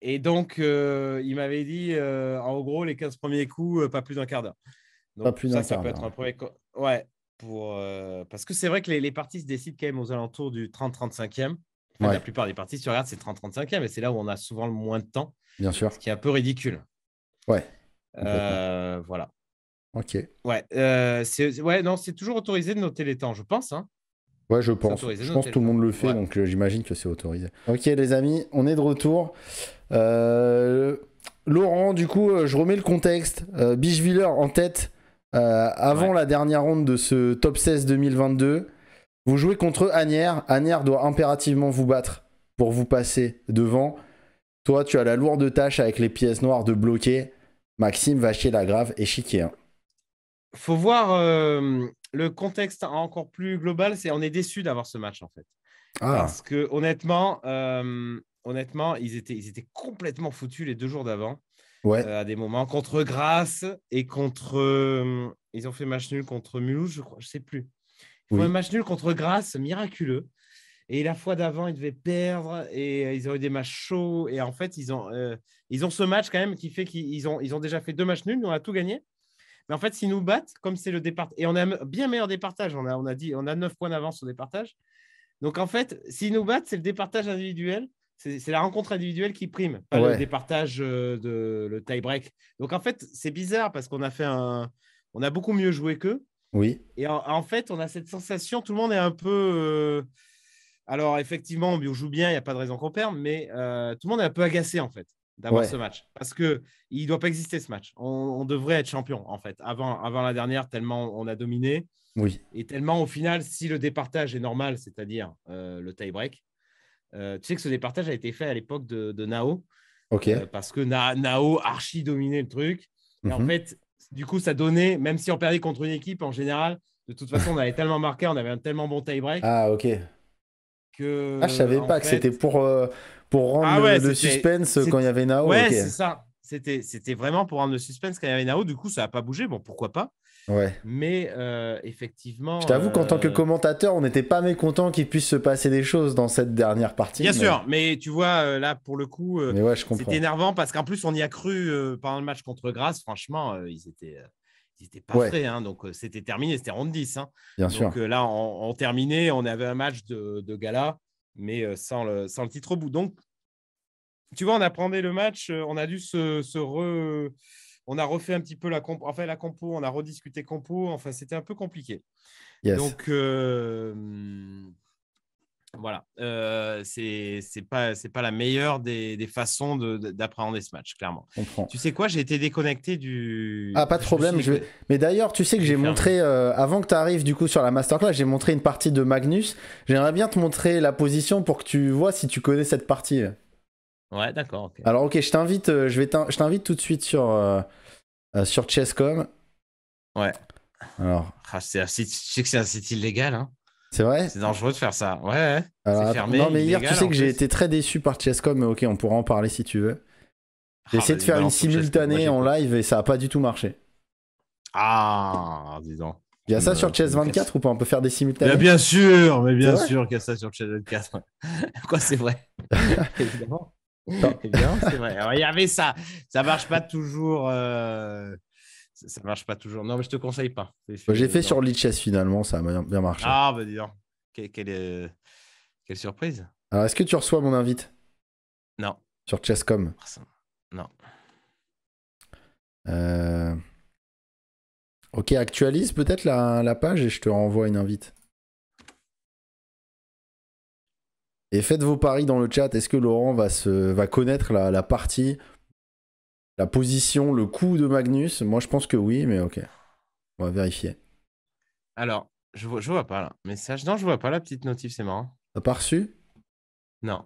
Et donc, euh, il m'avait dit, en gros, les 15 premiers coups, pas plus d'un quart d'heure. Donc, pas plus d'un quart d'heure. Ouais pour, euh, parce que c'est vrai que les, parties se décident quand même aux alentours du 30-35e. La plupart des parties, si tu regardes, c'est 30-35e et c'est là où on a souvent le moins de temps. Bien sûr. Ce qui est un peu ridicule. Ouais. Euh, voilà. Ok. Ouais, euh, c'est ouais, non, c'est toujours autorisé de noter les temps, je pense. Hein. Ouais, je pense. Je pense que tout le monde le fait, donc j'imagine que c'est autorisé. Ok, les amis, on est de retour. Laurent, du coup, je remets le contexte. Bichviller en tête euh, avant la dernière ronde de ce top 16 2022. Vous jouez contre Anière. Anière doit impérativement vous battre pour vous passer devant. Toi, tu as la lourde tâche avec les pièces noires de bloquer. Maxime va chier la grave chiquer. Il hein. Faut voir euh, le contexte encore plus global. C'est on est déçu d'avoir ce match en fait. Ah. Parce que honnêtement, euh, honnêtement, ils étaient, ils étaient complètement foutus les deux jours d'avant. Euh, à des moments, contre Grasse et contre. Euh, ils ont fait match nul contre Mulhouse, je crois, je sais plus. Ils font match nul contre Grasse, miraculeux. Et la fois d'avant, ils devaient perdre et euh, ils ont eu des matchs chauds. Et en fait, ils ont, ils ont ce match quand même qui fait qu'ils ont, ils ont déjà fait deux matchs nuls, on a tout gagné. Mais en fait, s'ils nous battent, comme c'est le départ, et on a bien meilleur départage, on a, on a dit on a 9 points d'avance au départage. Donc en fait, s'ils nous battent, c'est le départage individuel c'est la rencontre individuelle qui prime, pas le départage euh, de le tie-break. Donc en fait, c'est bizarre parce qu'on a fait un, on a beaucoup mieux joué qu'eux. Oui. Et en, fait, on a cette sensation, tout le monde est un peu. Euh, alors effectivement, on joue bien, il n'y a pas de raison qu'on perde, mais euh, tout le monde est un peu agacé en fait d'avoir ce match parce que il doit pas exister ce match. On, devrait être champion en fait avant avant la dernière tellement on a dominé. Oui. Et tellement au final, si le départage est normal, c'est-à-dire le tie-break euh, tu sais que ce départage a été fait à l'époque de, Nao. OK. Euh, parce que Nao archi dominait le truc. Et en mhm. fait, du coup, ça donnait, même si on perdait contre une équipe en général, de toute façon, on avait tellement marqué, on avait un tellement bon tie-break. Ah, ok. Que, ah, je savais pas que c'était pour, euh, pour rendre ah le, suspense quand il y avait Nao. Ouais, c'est ça. C'était vraiment pour rendre le suspense quand il y avait Nao. Du coup, ça n'a pas bougé. Bon, pourquoi pas mais euh, effectivement. Je t'avoue qu'en tant que euh, commentateur, on n'était pas mécontent qu'il puisse se passer des choses dans cette dernière partie. Bien sûr, mais tu vois, euh, là, pour le coup, c'est c'était énervant parce qu'en plus, on y a cru pendant le match contre Grasse. Franchement, ils étaient. Ils étaient pas prêts. Hein, donc c'était terminé, c'était rond 10. Hein. Bien donc, sûr. Donc là, on, terminait, on avait un match de, gala, mais sans le, sans le titre au bout. Donc, tu vois, on apprenait le match, on a dû se re, on a refait un petit peu la compo, enfin la compo, on a rediscuté compo, enfin c'était un peu compliqué. Donc euh, voilà, euh, c'est pas c'est pas la meilleure des, façons d'appréhender ce match, clairement. Tu sais quoi, j'ai été déconnecté du. Ah pas de problème. Mais d'ailleurs, tu sais que j'ai montré euh, avant que tu arrives du coup sur la masterclass, j'ai montré une partie de Magnus. J'aimerais bien te montrer la position pour que tu vois si tu connais cette partie. Ouais, d'accord. Alors, ok, je t'invite, euh, je vais je t'invite tout de suite sur, euh, euh, sur Chesscom. Ouais. Alors. Ah, c'est sais que c'est un site illégal, hein. C'est vrai C'est dangereux de faire ça. Ouais, ouais. fermé, non, mais hier, tu sais que j'ai été très déçu par Chesscom, mais ok, on pourra en parler si tu veux. J'ai ah, essayé de bah, faire une simultanée en live et ça a pas du tout marché. Ah, dis donc. Il y a ça sur Chess 24 ou pas On peut faire des simultanées Bien sûr, mais bien sûr qu'il y a ça sur Chess 24. Quoi, c'est vrai Évidemment. bien, c'est vrai. il y avait ça. Ça marche pas toujours. Euh, ça marche pas toujours. Non, mais je te conseille pas. J'ai fait sur Lichess finalement, ça a bien marché. Ah, bah dis donc. Euh, quelle, surprise. Alors, est-ce que tu reçois mon invite Non. Sur Chesscom Non. Euh, ok, actualise peut-être la page et je te renvoie une invite. Et faites vos paris dans le chat. Est-ce que Laurent va, se, va connaître la, partie, la position, le coup de Magnus Moi, je pense que oui, mais ok. On va vérifier. Alors, je vois, vois pas là. Message. Non, je vois pas la petite notif, c'est marrant. T'as pas reçu Non.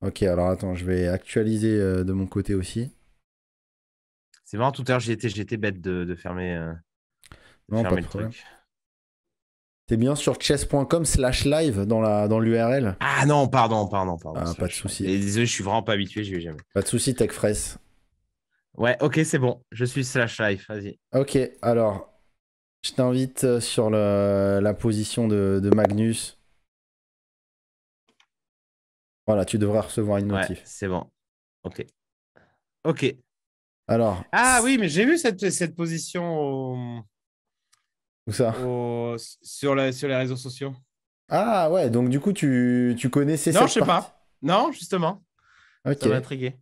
Ok, alors attends, je vais actualiser euh, de mon côté aussi. C'est marrant, tout à l'heure, j'étais bête de, fermer, euh, non, pas le T'es bien sur chess.com slash live dans la dans l'URL. Ah non, pardon, pardon, pardon. Ah, pas de souci. Désolé, je suis vraiment pas habitué, je vais jamais. Pas de souci, TechFresh. Ouais, ok, c'est bon. Je suis slash live, vas-y. Ok, alors, je t'invite euh, sur la position de, Magnus. Voilà, tu devrais recevoir une notif. c'est bon. Ok. Ok. Alors. Ah oui, mais j'ai vu cette, cette position au ça sur, sur les réseaux sociaux. Ah ouais, donc du coup, tu, tu connaissais ça Non, je sais pas. Non, justement. Ok. Ça m'a intrigué.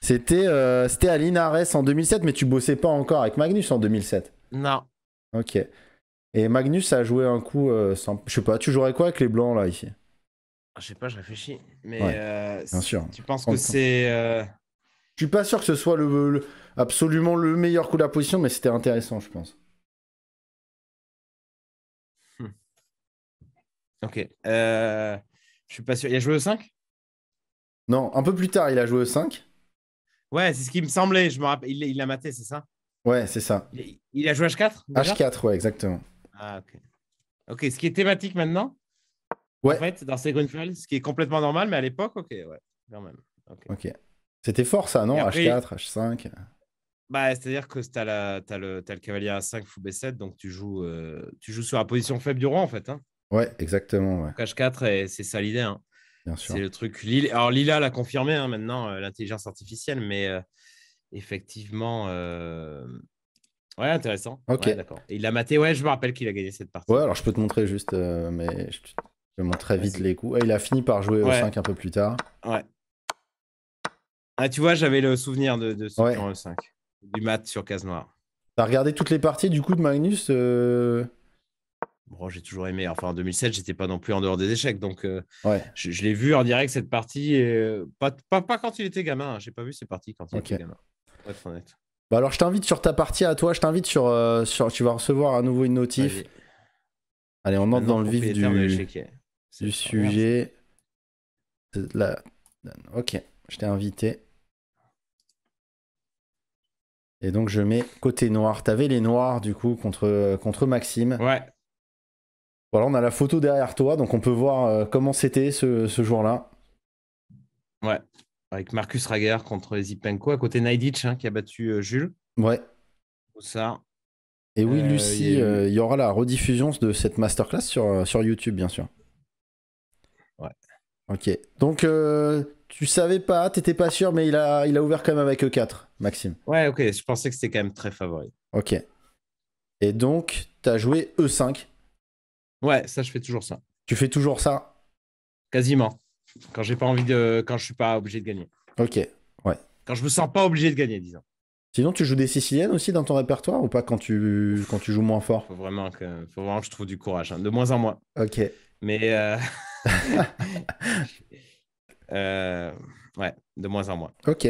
C'était euh, à Linares en 2007, mais tu bossais pas encore avec Magnus en 2007 Non. Ok. Et Magnus a joué un coup euh, sans... Je sais pas, tu jouerais quoi avec les Blancs là, ici ah, Je sais pas, je réfléchis. Mais euh, bien sûr. tu penses que c'est... Euh, je suis pas sûr que ce soit le, absolument le meilleur coup de la position, mais c'était intéressant, je pense. Ok. Euh, je suis pas sûr. Il a joué e 5 Non, un peu plus tard, il a joué e 5. Ouais, c'est ce qui me semblait. Je me rappelle. Il, l'a a maté, c'est ça Ouais, c'est ça. Il, a joué H4 H4, ouais, exactement. Ah, ok. Ok, ce qui est thématique maintenant Ouais. En fait, dans Second Fall, ce qui est complètement normal, mais à l'époque, ok, ouais, quand même. Ok. C'était fort ça, non H4, H5 bah, C'est-à-dire que tu as, le cavalier A5, fou B7, donc tu joues, euh, tu joues sur la position faible du roi, en fait. Hein. Ouais, exactement. Ouais. Cache 4, c'est ça l'idée. Hein. C'est le truc. Lila, alors Lila l'a confirmé hein, maintenant, euh, l'intelligence artificielle, mais euh, effectivement. Euh, ouais, intéressant. Ok. D'accord. Il a maté, ouais, je me rappelle qu'il a gagné cette partie. Ouais, alors je peux te montrer juste, mais je te très vite les coups. il a fini par jouer au 5 un peu plus tard. Ouais. Ah, tu vois, j'avais le souvenir de, de ce ouais. 5, du mat sur case noire. T'as regardé toutes les parties du coup de Magnus Bon, j'ai toujours aimé. Enfin, en 2007, j'étais pas non plus en dehors des échecs, donc euh, ouais. je, l'ai vu en direct cette partie. Euh, pas, quand il était gamin. Hein, j'ai pas vu ces parties quand il était gamin. Bah, alors, je t'invite sur ta partie à toi. Je t'invite sur, euh, sur, tu vas recevoir à nouveau une notif. Allez, on entre dans le vif du, eh. sujet. ok, je t'ai invité. Et donc je mets côté noir. T'avais les noirs du coup contre, contre Maxime. Ouais, voilà, on a la photo derrière toi, donc on peut voir euh, comment c'était ce, ce jour-là. Ouais, avec Marcus Rager contre Zipenko, à côté Naidic hein, qui a battu euh, Jules. Ouais. Ça. Et oui, euh, Lucie, il y, aura la rediffusion de cette masterclass sur, sur YouTube, bien sûr. Ouais. Ok. Donc, tu savais pas, t'étais pas sûr, mais il a, il a ouvert quand même avec E4, Maxime. Ouais, ok. Je pensais que c'était quand même très favori. Ok. Et donc, tu as joué E5 Ouais, ça, je fais toujours ça. Tu fais toujours ça Quasiment. Quand j'ai pas envie de. Quand je suis pas obligé de gagner. Ok, ouais. Quand je me sens pas obligé de gagner, disons. Sinon, tu joues des Siciliennes aussi dans ton répertoire ou pas quand tu, quand tu joues moins fort faut vraiment, que... faut vraiment que je trouve du courage, hein, de moins en moins. Ok. Mais. Euh, euh, ouais, de moins en moins. Ok.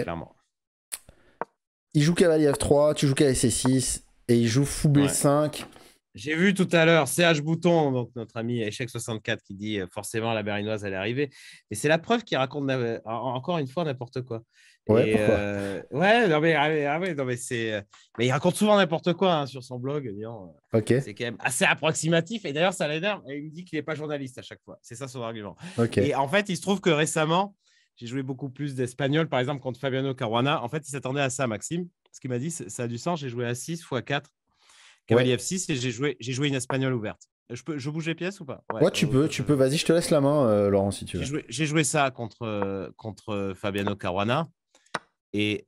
Il joue cavalier F3, tu joues cavalier C6 et il joue fou B5. J'ai vu tout à l'heure CH Bouton, donc notre ami Échec64 qui dit euh, forcément la Berlinoise allait arriver. Mais c'est la preuve qu'il raconte encore une fois n'importe quoi. Ouais, euh, ouais non mais, ah, ah non mais c'est. Euh, mais il raconte souvent n'importe quoi hein, sur son blog. C'est quand même assez approximatif. Et d'ailleurs, ça l'énerve. Il me dit qu'il n'est pas journaliste à chaque fois. C'est ça son argument. Ok. Et en fait, il se trouve que récemment, j'ai joué beaucoup plus d'espagnol, par exemple, contre Fabiano Caruana. En fait, il s'attendait à ça, Maxime. Ce qu'il m'a dit, ça a du sens. J'ai joué à 6 x 4 Cavalier F6 et j'ai joué, j'ai joué une espagnole ouverte. Je, peux, je bouge les pièces ou pas ouais, tu euh, peux, euh, tu peux. Vas-y, je te laisse la main, euh, Laurent, si tu veux. J'ai joué, ça contre, contre Fabiano Caruana. Et.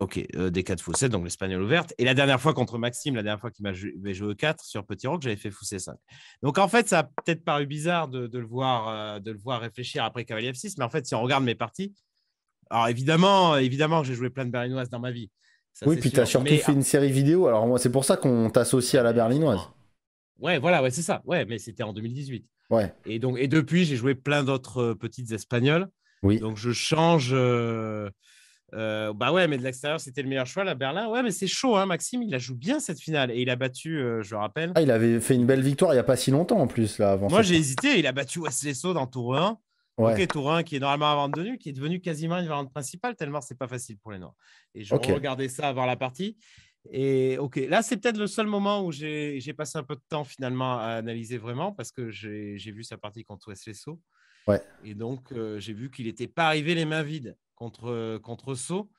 ok, des 4 fous 7, donc l'espagnole ouverte. Et la dernière fois contre Maxime, la dernière fois qu'il m'a joué 4 sur Petit Rock, j'avais fait fou 5. Donc en fait, ça a peut-être paru bizarre de, le voir, de le voir réfléchir après Cavalier F6, mais en fait, si on regarde mes parties, alors évidemment, évidemment j'ai joué plein de berlinoises dans ma vie oui, puis tu as surtout fait une série vidéo. Alors, moi, c'est pour ça qu'on t'associe à la berlinoise. Ouais, voilà, ouais, c'est ça. Ouais, mais c'était en 2018. Ouais. Et, donc, et depuis, j'ai joué plein d'autres euh, petites espagnoles. Oui. Donc, je change. Euh, euh, bah ouais, mais de l'extérieur, c'était le meilleur choix, la Berlin. Ouais, mais c'est chaud, hein, Maxime. Il a joué bien cette finale. Et il a battu, je rappelle. Ah, il avait fait une belle victoire il n'y a pas si longtemps en plus, là, avant. Moi, j'ai hésité. Il a battu Wesley dans tour 1. Ouais. Ok, Tourin, qui est normalement un de nu, qui est devenu quasiment une vente principale, tellement c'est pas facile pour les Noirs. Et je regardé regardais ça avant la partie. Et ok, là, c'est peut-être le seul moment où j'ai passé un peu de temps finalement à analyser vraiment, parce que j'ai vu sa partie contre Wesley So. Ouais. Et donc, euh, j'ai vu qu'il n'était pas arrivé les mains vides contre, contre So.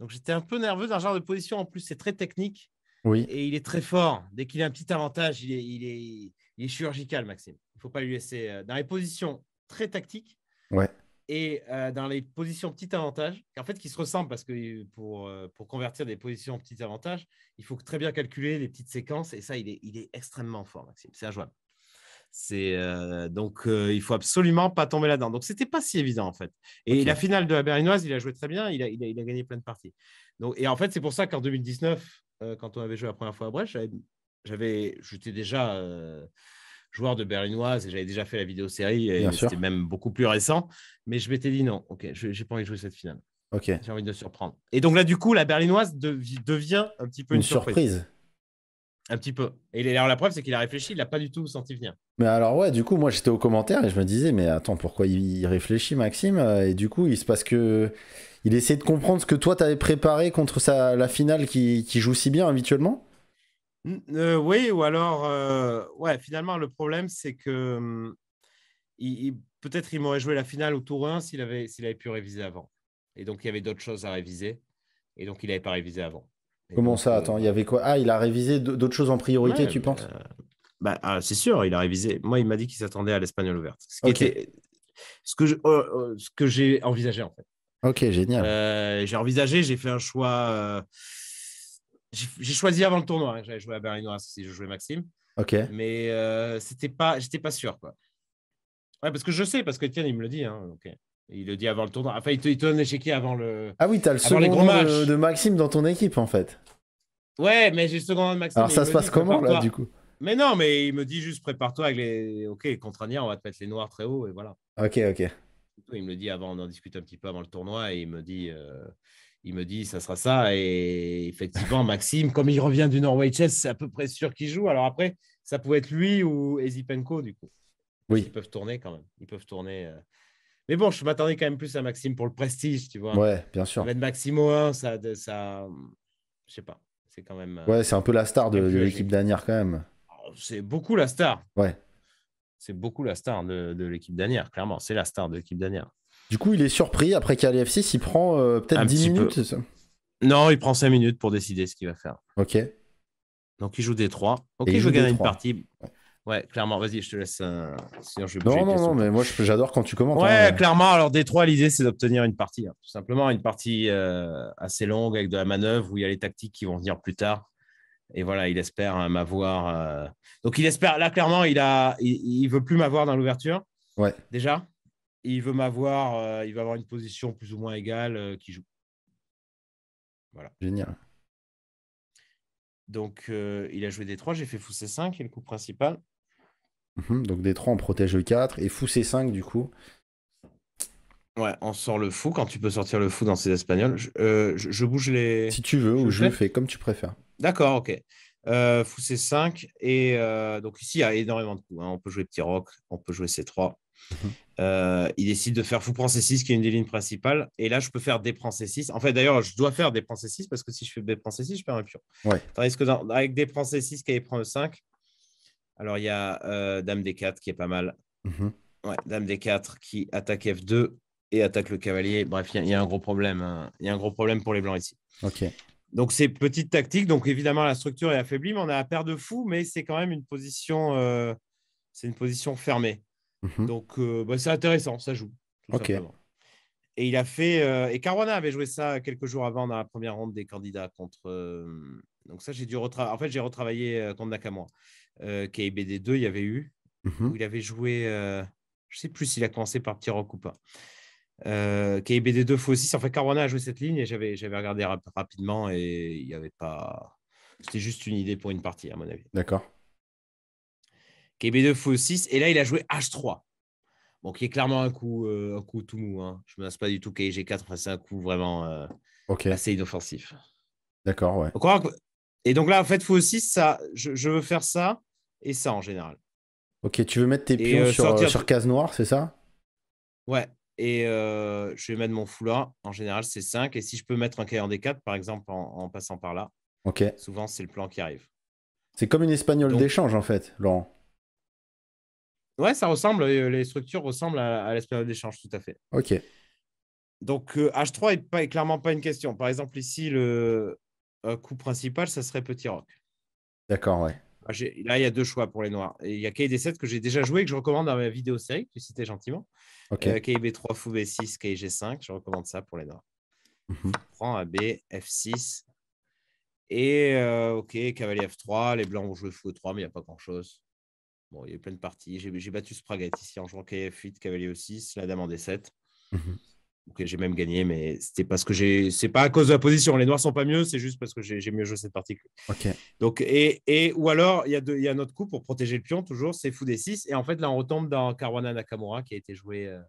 Donc, j'étais un peu nerveux d'un genre de position. En plus, c'est très technique. Oui. Et il est très fort. Dès qu'il a un petit avantage, il est, il est chirurgical, Maxime. Il ne faut pas lui laisser. Euh, dans les positions très tactique. Ouais. Et euh, dans les positions petit avantage, en fait, qui se ressemblent parce que euh, pour, euh, pour convertir des positions petit avantage, il faut très bien calculer les petites séquences. Et ça, il est, il est extrêmement fort, Maxime. C'est injouable. C'est donc il faut absolument pas tomber là-dedans. Donc c'était pas si évident en fait. Et la finale de la Berlinoise, il a joué très bien, il a, gagné plein de parties. Donc et en fait c'est pour ça qu'en 2019, quand on avait joué la première fois à Brest, j'avais j'étais déjà joueur de Berlinoise et j'avais déjà fait la vidéo série et c'était même beaucoup plus récent. Mais je m'étais dit non, ok, j'ai pas envie de jouer cette finale. Ok. J'ai envie de surprendre. Et donc là, du coup, la Berlinoise devient un petit peu une, surprise. Un petit peu. Et alors la preuve, c'est qu'il a réfléchi, il n'a pas du tout senti venir. Mais alors ouais, du coup, moi j'étais aux commentaires et je me disais, mais attends, pourquoi il réfléchit, Maxime euh, Et du coup, il se passe que il essaie de comprendre ce que toi t'avais préparé contre la finale qui, qui joue si bien habituellement. Euh, oui, ou alors, euh, ouais, finalement, le problème, c'est que hum, peut-être il m'aurait joué la finale au tour 1 s'il avait, s'il avait pu réviser avant. Et donc, il y avait d'autres choses à réviser. Et donc, il n'avait pas révisé avant. Comment ça euh, Attends, il y avait quoi Ah, il a révisé d'autres choses en priorité, tu bah, penses bah, ah, C'est sûr, il a révisé. Moi, il m'a dit qu'il s'attendait à l'espagnol ouverte. était, ce que, je, oh, oh, ce que j'ai envisagé, en fait. Ok, génial. j'ai envisagé, j'ai fait un choix j'ai choisi avant le tournoi. Hein. J'avais joué à noir si je jouais Maxime. Ok. Mais je euh, c'était pas, j'étais pas sûr quoi. Ouais, parce que je sais, parce que tiens il me le dit. Hein. Il le dit avant le tournoi. Enfin, il te, il donne avant le. Ah oui, tu as le second de, Maxime dans ton équipe en fait. Ouais, mais j'ai le second de Maxime. Alors ça se passe comment là du coup Mais non, mais il me dit juste prépare-toi avec les. Ok, contre Ania, on va te mettre les noirs très haut et voilà. Ok, ok. Il me le dit avant, on en discute un petit peu avant le tournoi et il me dit. Euh, il me dit ça sera ça. Et effectivement, Maxime, comme il revient du Norway Chess, c'est à peu près sûr qu'il joue. Alors après, ça pouvait être lui ou Ezipenko, du coup. Oui. Ils peuvent tourner quand même. Ils peuvent tourner. Euh. Mais bon, je m'attendais quand même plus à Maxime pour le prestige, tu vois. Ouais, bien sûr. Mettre Maximo 1, ça. ça... Je sais pas. C'est quand même. Euh, ouais, c'est un peu la star de, l'équipe dernière quand même. Oh, c'est beaucoup la star. Ouais. C'est beaucoup la star de, l'équipe dernière, clairement. C'est la star de l'équipe dernière. Du coup, il est surpris après F 6 il prend euh, peut-être 10 minutes. non, il prend 5 minutes pour décider ce qu'il va faire. Ok. Donc il joue des 3. Ok, je il je une partie. Ouais. clairement, vas-y, je te laisse. non, non, non, mais moi, j'adore quand tu commentes. Hein, ouais, clairement. Alors, D3, l'idée, c'est d'obtenir une partie, hein. tout simplement, une partie euh, assez longue avec de la manœuvre où il y a les tactiques qui vont venir plus tard. Et voilà, il espère hein, m'avoir. Euh, donc, il espère, là, clairement, il a, il veut plus m'avoir dans l'ouverture. Ouais. Déjà il veut m'avoir, euh, il va avoir une position plus ou moins égale euh, qui joue. Voilà. Génial. Donc, euh, il a joué D3, j'ai fait fou C5, et le coup principal. Mhm, donc, D3, on protège le 4, et fou C5, du coup. Ouais, on sort le fou quand tu peux sortir le fou dans ces espagnols. Je, bouge les. Si tu veux, ou je le fais comme tu préfères. D'accord, ok. fou C5, et donc ici, il y a énormément de coups. Hein. On peut jouer petit Rock, on peut jouer C3, Mhm. Euh, il décide de faire fou prend C6 qui est une des lignes principales. Et là, je peux faire des prend C6. En fait, d'ailleurs, je dois faire des prend C6 parce que si je fais des prend C6, je perds un pion. Tandis que avec des prend C6, qui prend E5. Alors, il y a euh, Dame D4 qui est pas mal. Mhm. Dame D4 qui attaque F2 et attaque le cavalier. Bref, il y, a un gros problème. Hein. Il y a un gros problème pour les blancs ici. Ok. Donc, c'est petite tactique. Donc, évidemment, la structure est affaiblie, mais on a la paire de fous mais c'est quand même une position, euh, c'est une position fermée. Mhm. Donc, euh, bah, c'est intéressant, ça joue. Et il a fait. Euh, et Caruana avait joué ça quelques jours avant dans la première ronde des candidats contre. Euh, donc, ça, j'ai dû retravailler. En fait, j'ai retravaillé contre Nakamura, kbd kbd 2 il y avait eu, mhm. où il avait joué. je sais plus s'il a commencé par Petit ou pas. KBD2 faux 6. En fait, Caruana a joué cette ligne et j'avais, j'avais regardé rapidement et il n'y avait pas. C'était juste une idée pour une partie, à mon avis. D'accord kb 2 faux 6, et là il a joué H3. Bon, qui est clairement un coup, euh, un coup tout mou. Hein. Je ne me pas du tout KG4, c'est un coup vraiment euh, assez inoffensif. D'accord, ouais. Et donc là, en fait, f 6, ça, je, veux faire ça et ça en général. Ok, tu veux mettre tes pions euh, sur, case noire, c'est ça Ouais, et je vais mettre mon foulard. En général, c'est 5. Et si je peux mettre un cahier en D4, par exemple, en, passant par là, souvent, c'est le plan qui arrive. C'est comme une espagnole d'échange, en fait, Laurent. Ouais, ça ressemble, euh, les structures ressemblent à, l'espérance d'échange, tout à fait. Ok. Donc H3 euh, est, pas, clairement pas une question. Par exemple, ici, le euh, coup principal, ça serait Petit Rock. D'accord, ouais. Ah, là, il y a deux choix pour les noirs. il y a KD7 que j'ai déjà joué et que je recommande dans ma vidéo série, que tu citais gentiment. Ok. Euh, b 3 b 6 KIG5, je recommande ça pour les noirs. Mm Prends AB, F6. Et OK, cavalier F3, les blancs ont joué fou 3 e mais il n'y a pas grand-chose. Bon, il y a eu plein de parties. J'ai battu Spragat ici en jouant KF8, cavalier 6, la dame en D7. Mhm. j'ai même gagné, mais c'était parce que j'ai. C'est pas à cause de la position. Les noirs sont pas mieux, c'est juste parce que j'ai mieux joué cette partie. Donc, et, et, ou alors, il y, a y a un autre coup pour protéger le pion, toujours, c'est fou d 6. Et en fait, là, on retombe dans Caruana Nakamura qui a été joué, euh,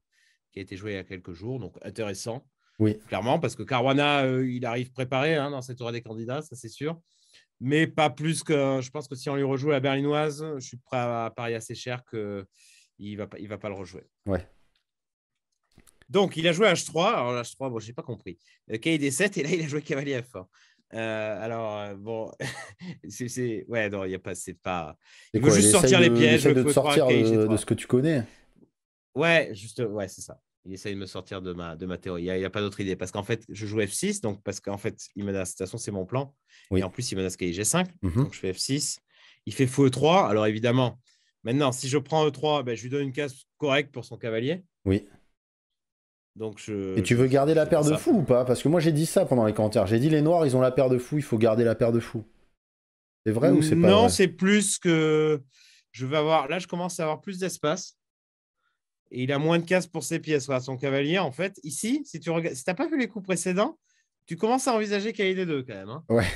qui a été joué il y a quelques jours. Donc, intéressant. Oui. Clairement, parce que Caruana, euh, il arrive préparé hein, dans cette tournée des candidats, ça c'est sûr mais pas plus que. Je pense que si on lui rejoue la berlinoise, je suis prêt à parier assez cher que il va pas, il va pas le rejouer. Ouais. Donc, il a joué H3. Alors, H3, bon, je n'ai pas compris. Euh, KD7, et là, il a joué cavalier f euh, alors, euh, bon, c'est. Ouais, non, il n'y a pas. pas. Il veut juste sortir les pièges. Il de sortir de, ce que tu connais. Ouais, juste. Ouais, c'est ça il essaye de me sortir de ma, de théorie. Il n'y a, pas d'autre idée. Parce qu'en fait, je joue F6, donc parce qu'en fait, il menace. De toute façon, c'est mon plan. Oui. Et en plus, il menace Kg 5 g5 Donc, je fais F6. Il fait fou E3. Alors, évidemment, maintenant, si je prends E3, ben, je lui donne une case correcte pour son cavalier. Oui. Donc, Et tu veux garder la paire de fou ou pas Parce que moi, j'ai dit ça pendant les commentaires. J'ai dit les noirs, ils ont la paire de fou. Il faut garder la paire de fou. C'est vrai ou c'est pas Non, c'est plus que. Je vais avoir. Là, je commence à avoir plus d'espace et il a moins de cases pour ses pièces. Voilà, son cavalier, en fait, ici, si tu regardes, si t'as pas vu les coups précédents, tu commences à envisager KD2 quand même. Hein. Ouais.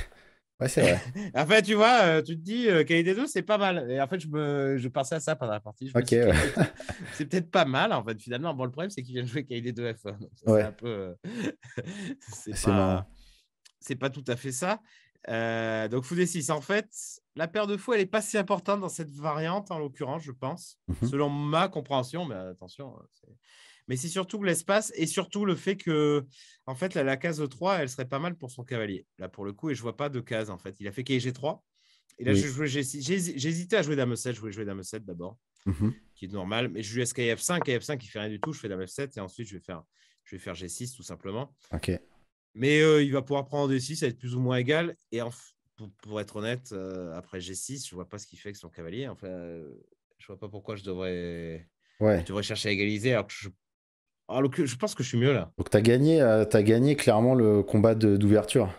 Ouais, c'est vrai. en fait, tu vois, euh, tu te dis, euh, KD2, c'est pas mal. Et en fait, je, me... je pensais à ça pendant la partie. ok, C'est peut-être pas mal, en fait, finalement. Bon, le problème, c'est qu'il vient de jouer KD2F. Hein. C'est un peu. Euh, c'est pas... pas... tout à fait ça. Euh, donc fou des 6, en fait, la paire de fous, elle n'est pas si importante dans cette variante, en l'occurrence, je pense, mhm. selon ma compréhension, mais attention. Hein, mais c'est surtout l'espace et surtout le fait que, en fait, la, case e 3, elle serait pas mal pour son cavalier, là, pour le coup, et je vois pas de case, en fait. Il a fait kg 3 et là, oui. j'hésitais à jouer Dame 7, je voulais jouer Dame 7 d'abord, mhm. qui est normal, mais je joue SKF5, KF5 qui fait rien du tout, je fais Dame 7 et ensuite, je vais faire, je vais faire G6, tout simplement. Ok. Mais euh, il va pouvoir prendre d 6, ça va être plus ou moins égal. Et pour, être honnête, euh, après G6, je vois pas ce qu'il fait avec son cavalier. Enfin, ne euh, je vois pas pourquoi je devrais, je devrais chercher à égaliser. Alors je, je pense que je suis mieux là. Donc tu as gagné, as gagné clairement le combat d'ouverture.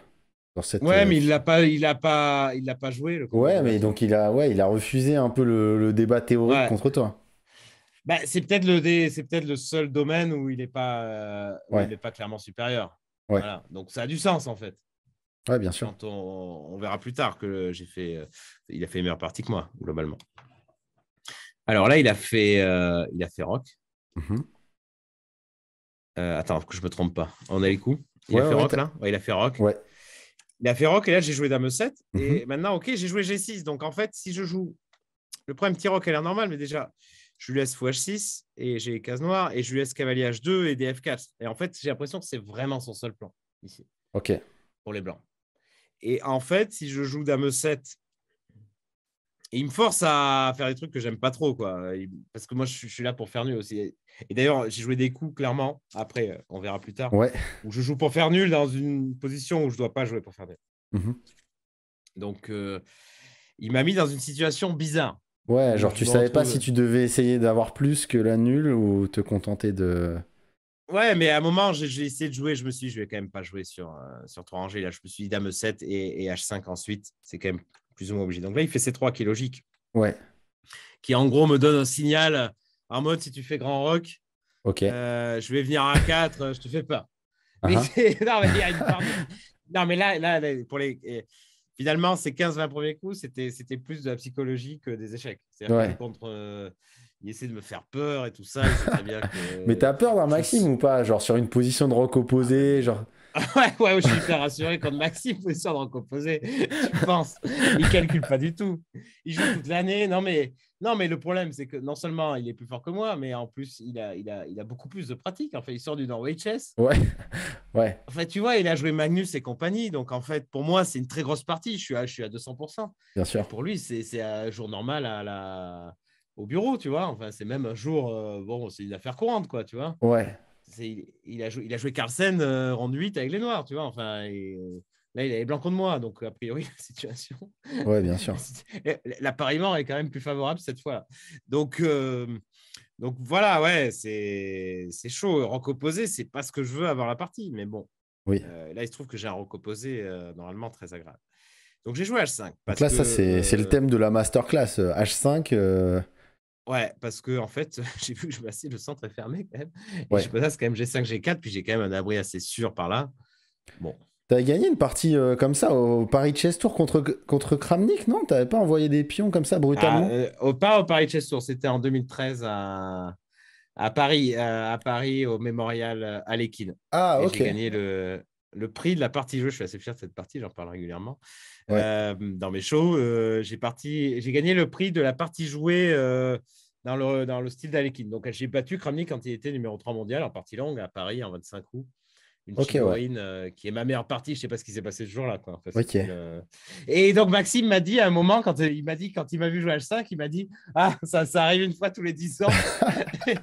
Cette... Ouais, mais il l'a pas, il a pas, il l'a pas joué. ouais, mais donc il a, ouais, il a refusé un peu le, débat théorique contre toi. Bah, c'est peut-être le, c'est peut-être le seul domaine où il n'est pas, il est pas clairement supérieur. Ouais. Donc ça a du sens en fait. Ouais, bien sûr. on, verra plus tard que j'ai fait, euh, il a fait une meilleure partie que moi globalement. Alors là, il a fait, euh, il a fait rock. Mhm. Euh, attends, que je me trompe pas. On a les coups. Il a fait rock là. il a fait rock. Il a fait rock et là j'ai joué dame 7 et mhm. maintenant ok j'ai joué G6 donc en fait si je joue le problème petit rock elle est normal mais déjà je lui laisse fou 6 et j'ai case noires. et je lui laisse cavalier H2 et DF4. Et en fait, j'ai l'impression que c'est vraiment son seul plan ici. OK. Pour les blancs. Et en fait, si je joue dame 7 il me force à faire des trucs que j'aime pas trop, quoi. Parce que moi, je suis là pour faire nul aussi. Et d'ailleurs, j'ai joué des coups, clairement. Après, euh, on verra plus tard. Ouais. Où je joue pour faire nul dans une position où je dois pas jouer pour faire nul. Mhm. Donc, euh, il m'a mis dans une situation bizarre. Ouais, genre tu savais pas si tu devais essayer d'avoir plus que la nulle ou te contenter de. Ouais, mais à un moment, j'ai essayé de jouer. Je me suis dit, je vais quand même pas jouer sur, euh, sur 3 rangées. Là, je me suis dit Dame 7 et, H5 ensuite. C'est quand même plus ou moins obligé. Donc là, il fait C3 qui est logique. Ouais. Qui en gros me donne un signal en mode si tu fais grand rock, euh, je vais venir à 4 je te fais peur. Ah ah. non, mais là pour les finalement, ces 15-20 premiers coups, c'était, c'était plus de la psychologie que des échecs. C'est-à-dire contre, euh, il essaie de me faire peur et tout ça. très bien que... Mais t'as peur d'un Maxime ou pas Genre sur une position de rock opposée, ah, genre. ouais, ouais, je suis très rassuré quand Maxime peut sortir en composé. Tu penses Il calcule pas du tout. Il joue toute l'année. Non mais, non, mais le problème, c'est que non seulement il est plus fort que moi, mais en plus, il a, il a, il a beaucoup plus de pratique. En fait, il sort du Norway Chess. Ouais. ouais. En fait, tu vois, il a joué Magnus et compagnie. Donc, en fait, pour moi, c'est une très grosse partie. Je suis à, je suis à 200%. Bien sûr. pour lui, c'est un jour normal à la au bureau, tu vois. Enfin, c'est même un jour, euh, bon, c'est une affaire courante, quoi, tu vois. Ouais, il a, joué, il a joué Carlsen euh, en 8 avec les Noirs, tu vois. Enfin, et, euh, là, il avait blanc contre moi, donc a priori, la situation. Ouais, bien sûr. L'appariement est quand même plus favorable cette fois. -là. Donc, euh, donc voilà, ouais, c'est chaud. Rock c'est pas ce que je veux avoir la partie, mais bon. Oui. là, il se trouve que j'ai un rock normalement très agréable. Donc j'ai joué H5. là, ça, c'est le thème de la masterclass. H5. Ouais, parce que en fait, j'ai vu que je le centre est fermé quand même. Et je passe quand même G5, G4, puis j'ai quand même un abri assez sûr par là. Bon. T'as gagné une partie euh, comme ça au Paris Chess Tour contre, contre Kramnik, non T'avais pas envoyé des pions comme ça brutalement ah, euh, Pas au Paris Chess Tour, c'était en 2013 à, Paris, euh, à, Paris au Mémorial Alekhine. Ah, et ok. J'ai gagné le, le prix de la partie jouée, je suis assez fier de cette partie, j'en parle régulièrement euh, dans mes shows. Euh, j'ai parti, j'ai gagné le prix de la partie jouée euh, dans, le, dans le style d'Alekin. Donc j'ai battu Kramnik quand il était numéro 3 mondial en partie longue à Paris en 25 coups. Une okay, qui est ma meilleure partie. Je sais pas ce qui s'est passé ce jour-là. Et donc Maxime m'a dit à un moment, quand il m'a dit quand il m'a vu jouer H5, il m'a dit Ah, ça, ça arrive une fois tous les 10 ans.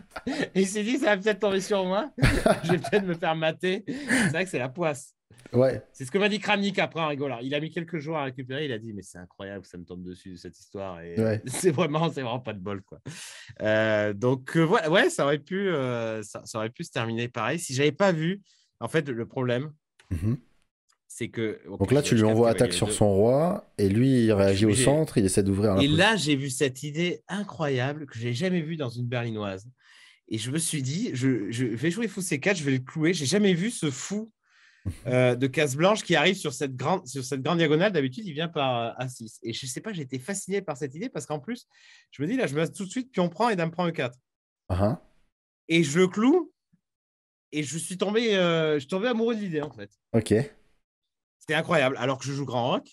Il s'est dit, ça va peut-être tomber sur moi. Je vais peut-être me faire mater. C'est vrai que c'est la poisse. Ouais. C'est ce que m'a dit Kramnik après en rigolant. Il a mis quelques jours à récupérer. Il a dit, mais c'est incroyable, ça me tombe dessus cette histoire. Et c'est vraiment, c'est vraiment pas de bol quoi. Euh, donc euh, ouais, ça aurait pu, euh, ça, aurait pu se terminer pareil. Si j'avais pas vu, en fait, le problème. Mhm. C'est que. donc là, tu lui envoies attaque sur son roi et lui, il réagit au centre, il essaie d'ouvrir. Et là, j'ai vu cette idée incroyable que j'ai jamais vue dans une berlinoise. Et je me suis dit, je, vais jouer fou C4, je vais le clouer. J'ai jamais vu ce fou euh, de casse blanche qui arrive sur cette grande, sur cette grande diagonale. D'habitude, il vient par A6. Euh, et je ne sais pas, j'étais fasciné par cette idée parce qu'en plus, je me dis, là, je me tout de suite, puis on prend et dame prend E4. Uh-huh. Et je le cloue. Et je suis tombé, euh, je suis tombé amoureux de l'idée, en fait. OK. C'était incroyable. Alors que je joue Grand Rock.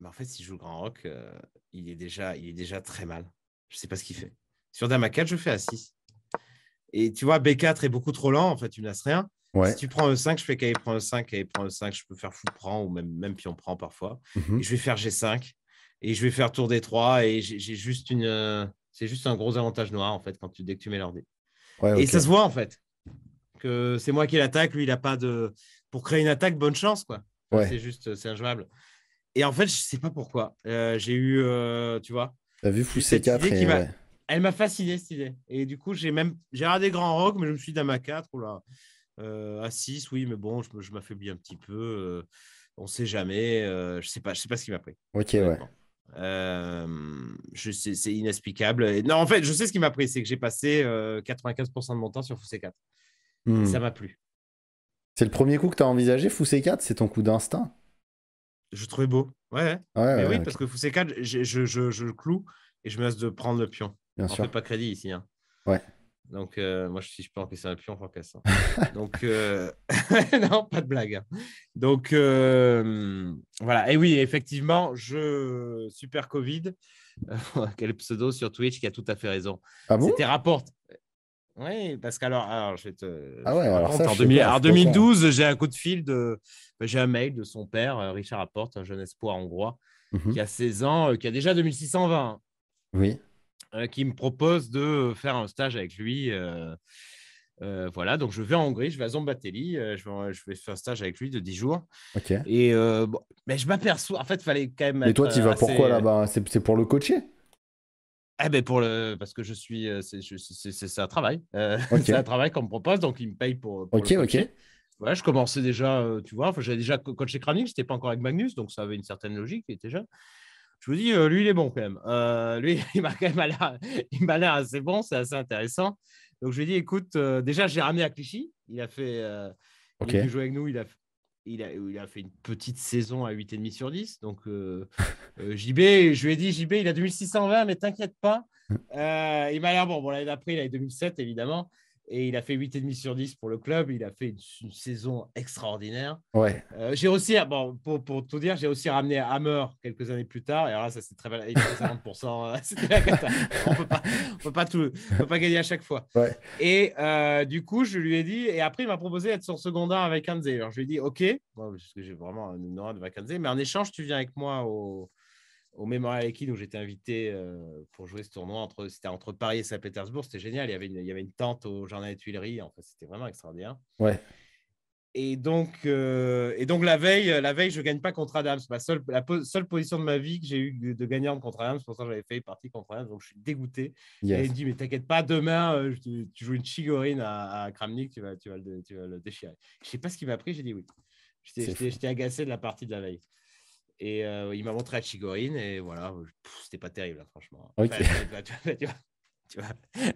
Mais en fait, si je joue Grand Rock, il, est déjà, il est déjà très mal. Je ne sais pas ce qu'il fait. Sur Dame 4 je fais A6. Et tu vois, B4 est beaucoup trop lent, en fait, tu n'as rien. Si tu prends E5, je fais qu'elle prend E5, il prend le 5 e je peux faire fou prend ou même, même pion prend parfois. Mhm. je vais faire G5 et je vais faire tour D3 et j'ai juste une. Euh, c'est juste un gros avantage noir en fait quand tu, dès que tu mets l'ordi. Et ça se voit en fait que c'est moi qui l'attaque, lui il n'a pas de. Pour créer une attaque, bonne chance quoi. C'est juste, c'est injouable. Et en fait, je sais pas pourquoi. Euh, j'ai eu, euh, tu vois. T'as vu fou C4 elle m'a fasciné cette idée. Et du coup, j'ai même j'ai regardé Grand Rock, mais je me suis dit ah, oh euh, à 4 ou là, à 6, oui, mais bon, je, m'affaiblis un petit peu. Euh, on ne sait jamais. Euh, je ne sais, pas, je sais pas ce qui m'a pris. Ok, ouais. je sais, c'est inexplicable. non, en fait, je sais ce qui m'a pris, c'est que j'ai passé 95% de mon temps sur foussé 4. Hmm. ça m'a plu. C'est le premier coup que tu as envisagé, c 4 C'est ton coup d'instinct Je trouvais beau. Ouais. oui, parce que fou 4, je, le cloue et je me laisse de prendre le pion. Bien on fait pas crédit ici. Hein. Ouais. Donc, euh, moi, si je que c'est un pion, on encaisse. Hein. Donc, euh, non, pas de blague. Hein. Donc, euh, voilà. Et oui, effectivement, je super Covid. Quel pseudo sur Twitch qui a tout à fait raison. Ah bon C'était rapport. Oui, parce qu'alors, alors, te. Ah ouais, en, 2012, j'ai un coup de fil de. Ben, j'ai un mail de son père, Richard Apporte, un jeune espoir hongrois, mhm. qui a 16 ans, qui a déjà 2620. Hein. Oui. Euh, qui me propose de faire un stage avec lui. Euh, euh, voilà, donc je vais en Hongrie, je vais à Zombatelli, je, vais, faire un stage avec lui de 10 jours. Ok. Et mais je m'aperçois, en fait, il fallait quand même. Et toi, tu vas pourquoi là-bas C'est pour le coacher eh ben pour le parce que je suis c'est un travail c'est un travail qu'on me propose donc il me paye pour, ok ok voilà je commençais déjà tu vois j'avais déjà coaché Je n'étais pas encore avec Magnus donc ça avait une certaine logique il était je vous dis, euh, lui, il est bon quand même. Euh, lui, il m'a quand même l'air, assez bon, c'est assez intéressant. Donc, je lui ai dit, écoute, euh, déjà, j'ai ramené à Clichy. Il a fait, il a avec nous, il a, il a, il a fait une petite saison à 8,5 sur 10. Donc, JB, je lui ai dit, JB, il a 2620, mais t'inquiète pas. Hum. il m'a l'air bon. Bon, l'année d'après, il a 2007, évidemment. Et il a fait 8,5 sur 10 pour le club. Il a fait une, saison extraordinaire. Ouais. Euh, j'ai aussi, bon, pour, pour tout dire, j'ai aussi ramené Hammer quelques années plus tard. Et alors là, ça, c'est très mal. 50%. c'était la On peut pas, peut pas tout, pas gagner à chaque fois. Ouais. Et euh, du coup, je lui ai dit, et après, il m'a proposé d'être son secondaire avec Kanze. Alors, je lui ai dit, OK, parce que j'ai vraiment une aura de Hanze. mais en échange, tu viens avec moi au, au Memorial Equine où j'étais invité euh, pour jouer ce tournoi. Entre, c'était entre Paris et Saint-Pétersbourg. C'était génial. Il y, avait une, il y avait une tente au Jardin des Tuileries. En fait, c'était vraiment extraordinaire. Ouais. Et donc, euh, et donc la veille, la veille, je gagne pas contre Adams. Ma seule, la seule position de ma vie que j'ai eu de gagnante contre Adams, pour ça j'avais fait partie contre Adams. Donc je suis dégoûté. il dit mais t'inquiète pas, demain euh, tu, joues une chigorine à, Kramnik, tu vas, tu vas, le, déchirer. Je sais pas ce qui m'a pris, j'ai dit oui. J'étais agacé de la partie de la veille. Et euh, il m'a montré à Chigorin et voilà, c'était pas terrible, franchement.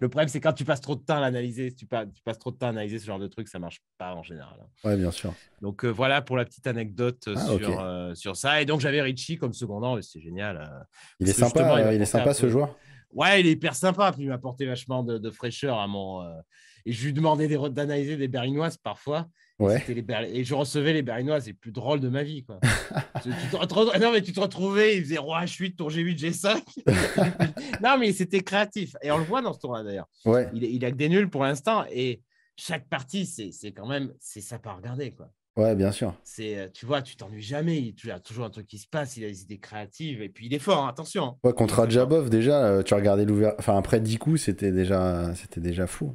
Le problème, c'est quand tu passes trop de temps à l'analyser, si tu, passes, trop de temps à analyser ce genre de truc, ça marche pas en général. Oui, hein. Ouais, bien sûr. Donc euh, voilà pour la petite anecdote ah, sur, euh, sur ça. Et donc j'avais Richie comme secondant, c'est génial. il est sympa, il, est sympa ce joueur. Ouais, il est hyper sympa. Puis il m'a apporté vachement de, fraîcheur à mon. Et je lui demandais d'analyser des, des berlinoises parfois. Et, les et, je recevais les Berlinois, c'est plus drôle de ma vie. Quoi. tu Non, mais tu te retrouvais, ils roi H8, tour G8, G5. non, mais c'était créatif. Et on le voit dans ce tour-là d'ailleurs. Ouais. Il, il, a que des nuls pour l'instant. Et chaque partie, c'est quand même, c'est ça à regarder. Quoi. Ouais, bien sûr. C'est, euh, tu vois, tu t'ennuies jamais. Il y a toujours un truc qui se passe. Il a des idées créatives et puis il est fort. Hein, attention. Hein. Ouais, contre Adjabov, déjà, euh, tu regardais l'ouvert. Enfin, après 10 coups, c'était déjà, c'était déjà fou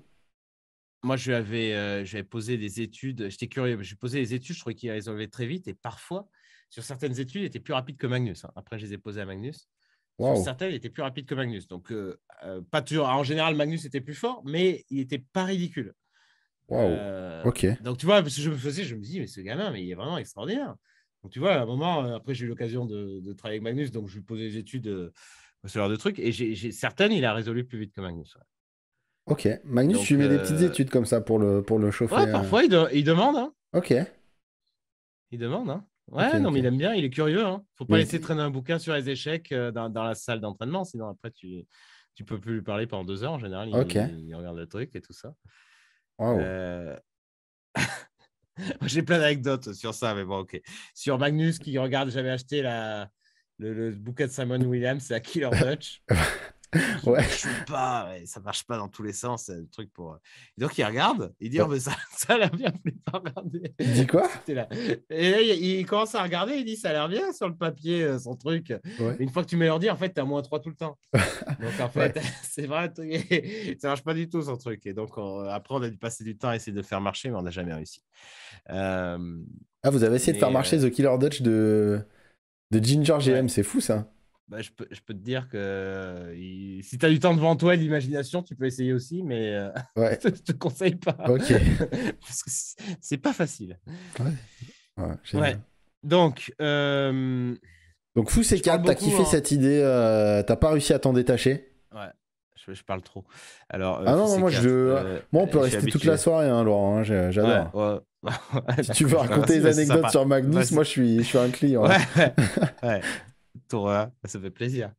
moi, je lui avais, euh, j'avais posé des études. J'étais curieux. J'ai posé des études. Je trouvais qu'il résolvait très vite. Et parfois, sur certaines études, il était plus rapide que Magnus. Hein. Après, je les ai posées à Magnus. Sur certaines, il était plus rapide que Magnus. Donc, euh, euh, pas toujours. En général, Magnus était plus fort, mais il n'était pas ridicule. Wow. ok. Donc, tu vois, parce que je me faisais, je me dis, mais ce gamin, mais il est vraiment extraordinaire. Donc, tu vois, à un moment, après, j'ai eu l'occasion de, travailler avec Magnus. Donc, je lui posais des études, ce genre de trucs. Et j'ai, certaines, il a résolu plus vite que Magnus. Ok. Magnus, tu mets des euh, petites études comme ça pour le, pour le chauffer. Hein. parfois, il, demande. Hein. Ok. Il demande. Hein. Ouais, non, mais il aime bien, il est curieux. Hein. Faut pas laisser traîner un bouquin sur les échecs euh, dans, dans la salle d'entraînement, sinon après, tu, tu peux plus lui parler pendant deux heures en général. Il, il, regarde le truc et tout ça. Wow. Euh, j'ai plein d'anecdotes sur ça, mais bon, ok. Sur Magnus qui regarde, j'avais acheté la, le, le, bouquet de Simon Williams, c'est à Killer Dutch. ouais. pas, ça marche pas dans tous les sens, euh, le truc pour. Euh. donc il regarde, il dit, oh, ça, ça a l'air bien, pas Il dit quoi Et là, il, commence à regarder, il dit, ça a l'air bien sur le papier, euh, son truc. Une fois que tu mets l'ordi, en fait, t'es à moins 3 tout le temps. donc en fait, c'est vrai, ça marche pas du tout son truc. Et donc après, on a dû passer du temps à essayer de le faire marcher, mais on n'a jamais réussi. Ah, vous avez essayé de faire marcher The Killer Dutch de, de Ginger GM, c'est fou ça bah, je, peux, je, peux, te dire que euh, si tu as du temps devant toi et de l'imagination, tu peux essayer aussi, mais euh, je ne te conseille pas. Parce que c'est pas facile. Ouais. Donc. Euh, Donc, fou ces cartes, as kiffé cette idée, euh, t'as pas réussi à t'en détacher Ouais. Je, parle trop. Alors, ah non, moi, on peut rester toute la soirée, hein, Laurent. Hein, j'adore. si tu veux raconter des anecdotes sur Magnus, moi je suis, je suis un client. Ouais, ouais. Hein. ça fait plaisir.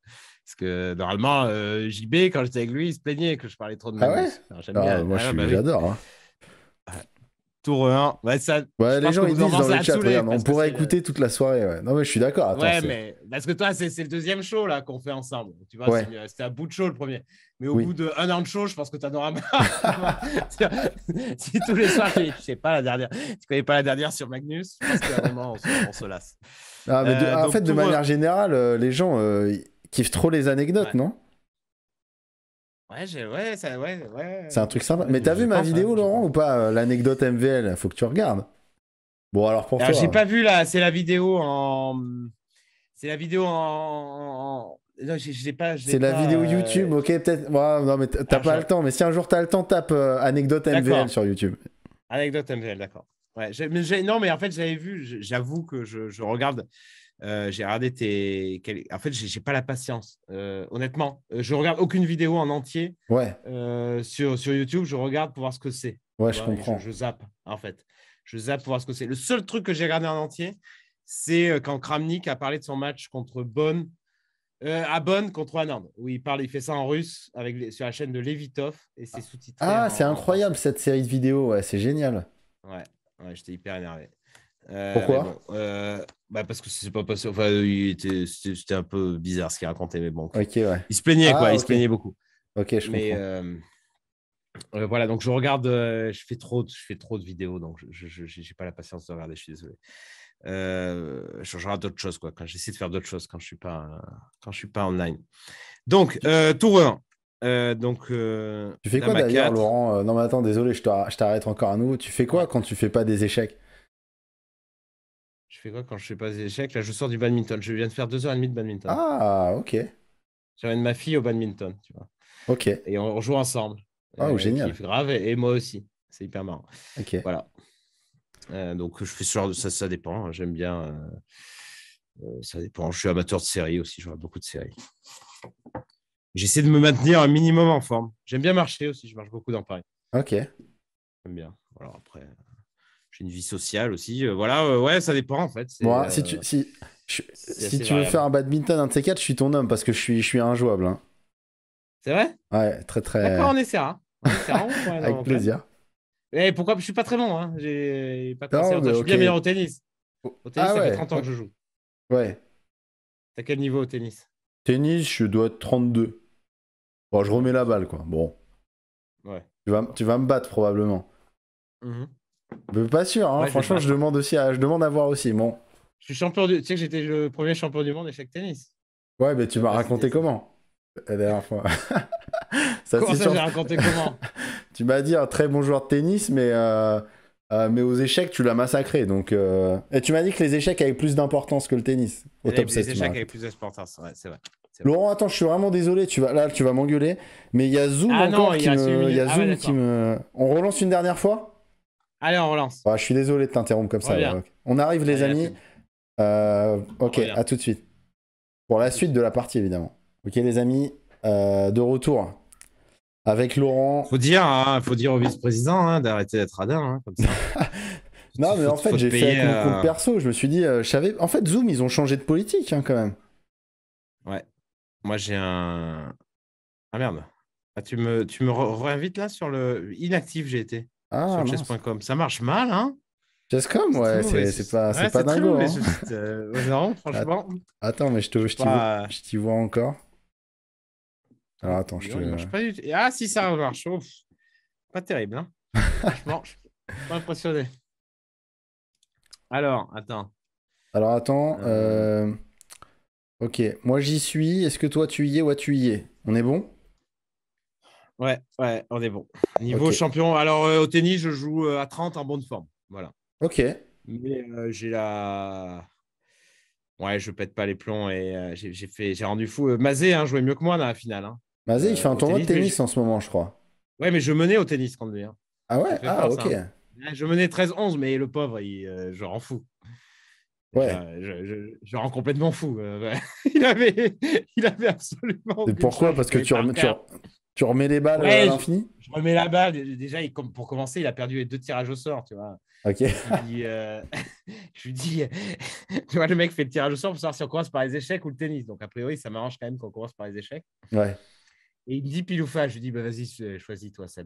Parce que normalement, euh, JB, quand j'étais avec lui, il se plaignait que je parlais trop de ah ouais Moi, j'adore. Tour 1. Ouais, les gens ils disent dans le chat, on pourrait écouter toute la soirée. Non, mais je suis d'accord. ouais, mais parce que toi, c'est, le deuxième show là qu'on fait ensemble. Tu vois, c'était à bout de show le premier. Mais au bout bout d'un an de show, je pense que tu en auras marre. si tous les soirs, tu pas la dernière, tu connais pas la dernière sur Magnus, je pense qu'à un moment, on se, lasse. Ah, euh, en fait, de euh, manière générale, euh, les gens kiffent trop les anecdotes, non Ouais, ouais, ouais, C'est un truc sympa. Mais t'as vu ma vidéo, Laurent, ou pas euh, L'anecdote MVL, faut que tu regardes. Bon, alors pour ah, J'ai hein. pas vu là, c'est la vidéo en. C'est la vidéo en. Non, j'ai pas. C'est la vidéo euh, YouTube, ok, peut-être. non, mais t'as ah, pas le temps. Mais si un jour t'as le temps, tape euh, anecdote MVL sur YouTube. Anecdote MVL, d'accord. Ouais, non, mais en fait, j'avais vu, j'avoue que je regarde. Euh, j'ai regardé tes. En fait, j'ai pas la patience, euh, honnêtement. Euh, je regarde aucune vidéo en entier sur, sur YouTube. Je regarde pour voir ce que c'est. Ouais, je comprends. Je, zappe, en fait. Je zappe pour voir ce que c'est. Le seul truc que j'ai regardé en entier, c'est quand Kramnik a parlé de son match contre Bonn, à Bonn contre Anand. où il parle, il fait ça en russe avec, sur la chaîne de Levitov et c'est ah. sous-titré. Ah, c'est incroyable cette série de vidéos. c'est génial. Ouais, ouais j'étais hyper énervé. Euh, Pourquoi euh, bah Parce que c'est pas Enfin, c'était un peu bizarre ce qu'il racontait, mais bon. Ok, ouais. Il se plaignait, quoi. Il se ah, plaignait beaucoup. Ok, je mais, euh, voilà, donc je regarde, je, fais trop, je fais trop de vidéos, donc je n'ai pas la patience de regarder, je suis désolé. je regarde d'autres choses, quoi, quand j'essaie de faire d'autres choses, quand je ne suis, pas, quand je suis pas online. Donc, euh, tour 1. donc, tu fais quoi d'ailleurs, Laurent Non, mais attends, désolé, je t'arrête encore à nouveau. Tu fais quoi quand tu fais pas des échecs fais quoi quand je fais pas des échecs Là, je sors du badminton. Je viens de faire deux heures et demie de badminton. Ah, ok. J'amène ma fille au badminton, tu vois. Ok. Et on, joue ensemble. Oh, génial. génial. grave et, moi aussi. C'est hyper marrant. Ok. Voilà. Euh, donc, je fais ce genre de ça, ça dépend. Hein. J'aime bien. Euh, euh, ça dépend. Je suis amateur de séries aussi. Je vois beaucoup de séries. J'essaie de me maintenir un minimum en forme. J'aime bien marcher aussi. Je marche beaucoup dans Paris. Ok. J'aime bien. Alors après, une vie sociale aussi. Euh, voilà, euh, ouais, ça dépend en fait. Moi, si euh, tu, si, si tu veux faire un badminton, un de ces je suis ton homme parce que je suis, je suis injouable. Hein. C'est vrai Ouais, très très. D'accord, on essaiera. Hein. Avec plaisir. Et eh, pourquoi Je suis pas très bon. Hein. J'ai pas Je suis bien meilleur au tennis. Au tennis, ah ça fait 30 ans que je joue. Ouais. T'as quel niveau au tennis Tennis, je dois être 32. Bon, je remets la balle, quoi. Bon. Ouais. Tu vas, tu vas me battre probablement. Mhm. Bah, pas sûr, hein. franchement, je demande aussi à, je demande à voir aussi. Bon. Je suis champion du... Tu sais que j'étais le premier champion du monde d'échec tennis. Ouais, mais tu m'as raconté comment la dernière fois. comment ça, j'ai raconté comment Tu m'as dit un très bon joueur de tennis, mais, euh, euh, mais aux échecs, tu l'as massacré. Donc, euh, Et tu m'as dit que les échecs avaient plus d'importance que le tennis. Au top les échecs avaient plus d'importance, ouais, c'est vrai. Laurent, attends, je suis vraiment désolé, tu vas, là tu vas m'engueuler, mais il y a Zoom ah encore y a ah Zoom qui me... On relance une dernière fois Allez, on relance. je suis désolé de t'interrompre comme ça. on arrive, les amis. Euh, ok, à tout de suite. Pour la suite de la partie, évidemment. Ok, les amis, euh, de retour avec Laurent. Faut dire, hein, faut dire au vice-président hein, d'arrêter d'être radin, hein, non, mais en fait, j'ai fait un mon compte euh, perso. Je me suis dit, je savais. En fait, Zoom, ils ont changé de politique quand même. Ouais. Moi, j'ai un. Ah merde. Ah, tu me, tu me réinvites là sur le. Inactif, j'ai été. Ah, sur chess.com. Ça marche mal, hein Chess.com, ouais, c'est pas, pas dingo. Hein. Euh, non, franchement. Attends, mais je t'y vois, encore. Ah, Alors attends, je te. Ah, si ça marche. Pas terrible, hein Franchement, je suis pas impressionné. Alors, attends. Alors attends. Euh. Euh, ok, moi j'y suis. Est-ce que toi tu y es ou tu y es On est bon Ouais, ouais, on est bon. Niveau champion, alors euh, au tennis, je joue euh, à 30 en bonne forme. Voilà. Ok. Mais euh, j'ai la. Ouais, je pète pas les plombs et j'ai fait, j'ai rendu fou. Mazé hein, jouait mieux que moi dans la finale. Hein. Mazé, il fait un tournoi de tennis en ce moment, je crois. Ouais, mais je menais au tennis quand même. Hein. Ah ouais, ah ok. Hein. je menais 13-11, mais le pauvre, il, je rends fou. Ouais. Je, rends complètement fou. il, avait, il avait absolument. pourquoi Parce que tu, tu, tu remets les balles à l'infini je, remets la balle. Déjà, il, comme pour commencer, il a perdu les deux tirages au sort, tu vois. Ok. Je lui dis, euh, tu vois, le mec fait le tirage au sort pour savoir si on commence par les échecs ou le tennis. Donc, a priori, ça m'arrange quand même qu'on commence par les échecs. Ouais. Et il me dit pile ou face. Je lui dis, bah, vas-y, choisis-toi, Seb.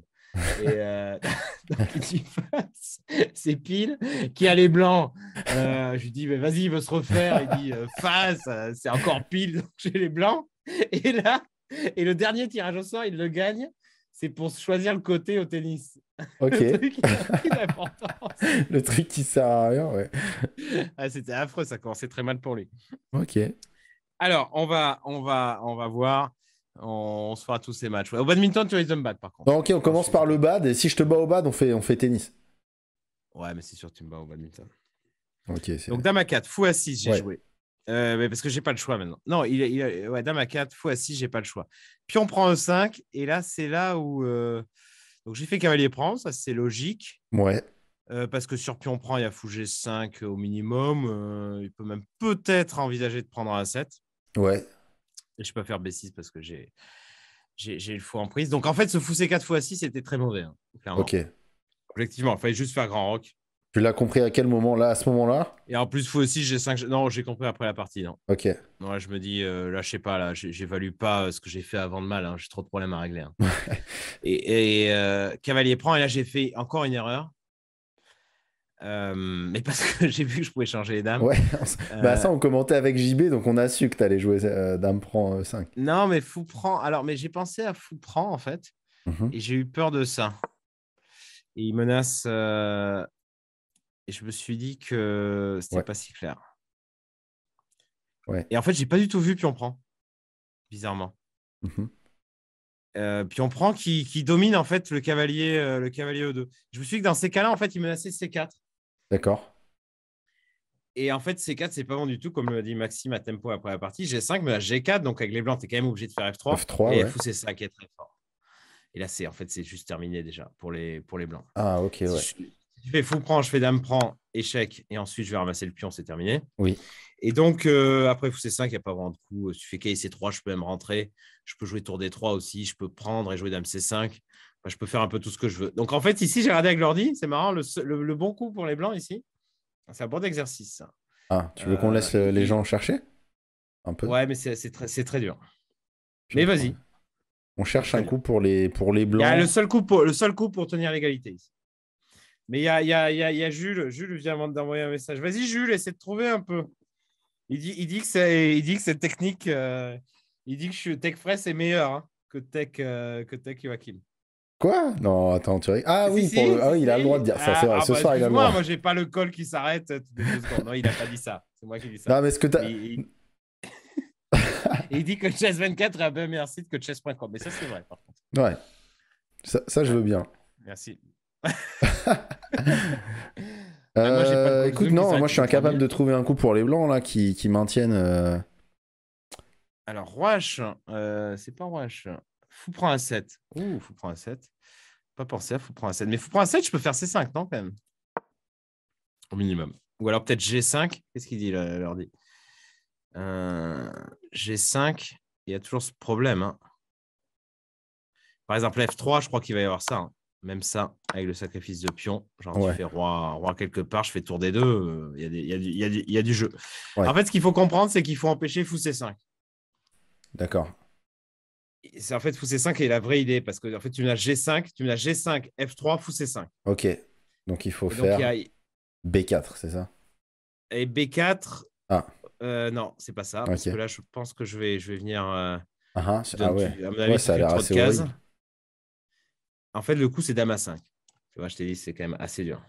Et euh, donc, face, c'est pile. Qui a les blancs euh, Je lui dis, bah, vas-y, il veut se refaire. Il dit, euh, face, c'est encore pile, donc j'ai les blancs. Et là, et le dernier tirage au sort, il le gagne. C'est pour choisir le côté au tennis. Ok. le, truc le truc qui sert à rien, ouais. Ah, c'était affreux, ça commençait très mal pour lui. Ok. Alors, on va, on va, on va voir. On, se fera tous ces matchs. Au badminton, tu risques de me battre, par contre. ok, on commence par le bad. Et si je te bats au bad, on fait, on fait tennis. Ouais, mais c'est sûr, tu me bats au badminton. Donc, dame à 4, fou à 6, j'ai joué. Euh, parce que j'ai pas le choix maintenant. Non, il, dame à 4 fois 6, j'ai pas le choix. Pion prend e 5, et là, c'est là où. Euh, donc j'ai fait cavalier prend, ça c'est logique. Ouais. Euh, parce que sur pion prend, il y a fou G5 au minimum. il peut même peut-être envisager de prendre un 7. Ouais. Et vais pas faire B6 parce que j'ai j'ai le fou en prise. Donc en fait, ce fou C4 x 6 c'était très mauvais, hein, Ok. Objectivement, il fallait juste faire grand rock. Tu l'as compris à quel moment là, à ce moment-là Et en plus, faut aussi, j'ai 5. Non, j'ai compris après la partie, non. Ok. Non, là, je me dis, euh, là, je sais pas, là, j'évalue pas euh, ce que j'ai fait avant de mal, hein. j'ai trop de problèmes à régler. Hein. et, euh, Cavalier prend, et là, j'ai fait encore une erreur. Euh, mais parce que j'ai vu que je pouvais changer les dames. Ouais, bah ça on commentait avec JB, donc on a su que tu allais jouer dame prend 5. Non, mais fou prend. Alors, mais j'ai pensé à fou prend en fait, mmh et j'ai eu peur de ça. Et il menace et je me suis dit que c'était pas si clair. Ouais. Et en fait, j'ai pas du tout vu Puis on prend, bizarrement. Mmh euh, Pionprend puis on prend qui, domine en fait le cavalier, euh, le cavalier E2. Je me suis dit que dans ces cas-là, en fait, il menaçait C4. D'accord. Et en fait, C4, c'est pas bon du tout, comme l'a dit Maxime à tempo après la partie. G5, mais G4, donc avec les blancs, tu es quand même obligé de faire F3. F3 et ouais. F c'est ça 5 est très fort. Et là, c'est en fait, c'est juste terminé déjà pour les, pour les blancs. Ah, ok, ouais. Je fais fou prend, je fais dame prend, échec, et ensuite je vais ramasser le pion, c'est terminé. Oui. Et donc, euh, après fou C5, il n'y a pas vraiment de coup. Tu fais et 3 je peux même rentrer. Je peux jouer tour D3 aussi. Je peux prendre et jouer dame C5. je peux faire un peu tout ce que je veux. Donc, en fait, ici, j'ai regardé avec l'ordi. C'est marrant, le, bon coup pour les blancs ici. C'est un bon exercice. Ah, tu veux qu'on euh, laisse euh, les gens chercher Un peu Ouais, mais c'est très, dur. mais vas-y. On cherche un coup pour les, pour les blancs. le seul coup le seul coup pour tenir l'égalité ici. Mais il y a, y, a, y a, Jules. Jules vient d'envoyer un message. Vas-y, Jules, essaie de trouver un peu. Il dit, il dit que il dit que cette technique, euh, il dit que TechFresh est meilleur hein, que Tech euh, que Tech Joachim. Quoi Non, attends, tu Ah oui, ah, oui, il a le droit de dire ça. c'est vrai. Ah, ce ah, soir, il a le droit. Moi, j'ai pas le col qui s'arrête. Euh, non, il a pas dit ça. C'est moi qui ai dit ça. Non, mais ce que tu Il... il dit que Chess24 est un bien meilleur site que Chess.com. Mais ça, c'est vrai, par contre. Ouais. ça, je veux bien. Merci. Ah, euh, écoute, non, moi je suis incapable de trouver un coup pour les blancs là qui, maintiennent. Euh. Alors, Roche euh, c'est pas Roche Fou prend un 7. Ouh, fou prend un 7. Pas pour à fou prend un 7. Mais fou prend un 7, je peux faire C5, non, quand même Au minimum. Ou alors peut-être G5. Qu'est-ce qu'il dit, leur euh, G5, il y a toujours ce problème. Hein. Par exemple, F3, je crois qu'il va y avoir ça. Hein. Même ça, avec le sacrifice de pion, genre fais roi, roi quelque part, je fais tour des deux, il y, a du jeu. En fait, ce qu'il faut comprendre, c'est qu'il faut empêcher fou c5. D'accord. C'est En fait, fou c5 est la vraie idée, parce que en fait, tu mets G5, tu mets G5, F3, fou c5. Ok, donc il faut faire B4, c'est ça Et B4, ah. Euh, non, c'est pas ça, parce que là, je pense que je vais, je vais venir... Euh, ah, ah, ah ouais. ça a l'air assez en fait, le coup, c'est Dame 5. Tu vois, je t'ai dit, c'est quand même assez dur.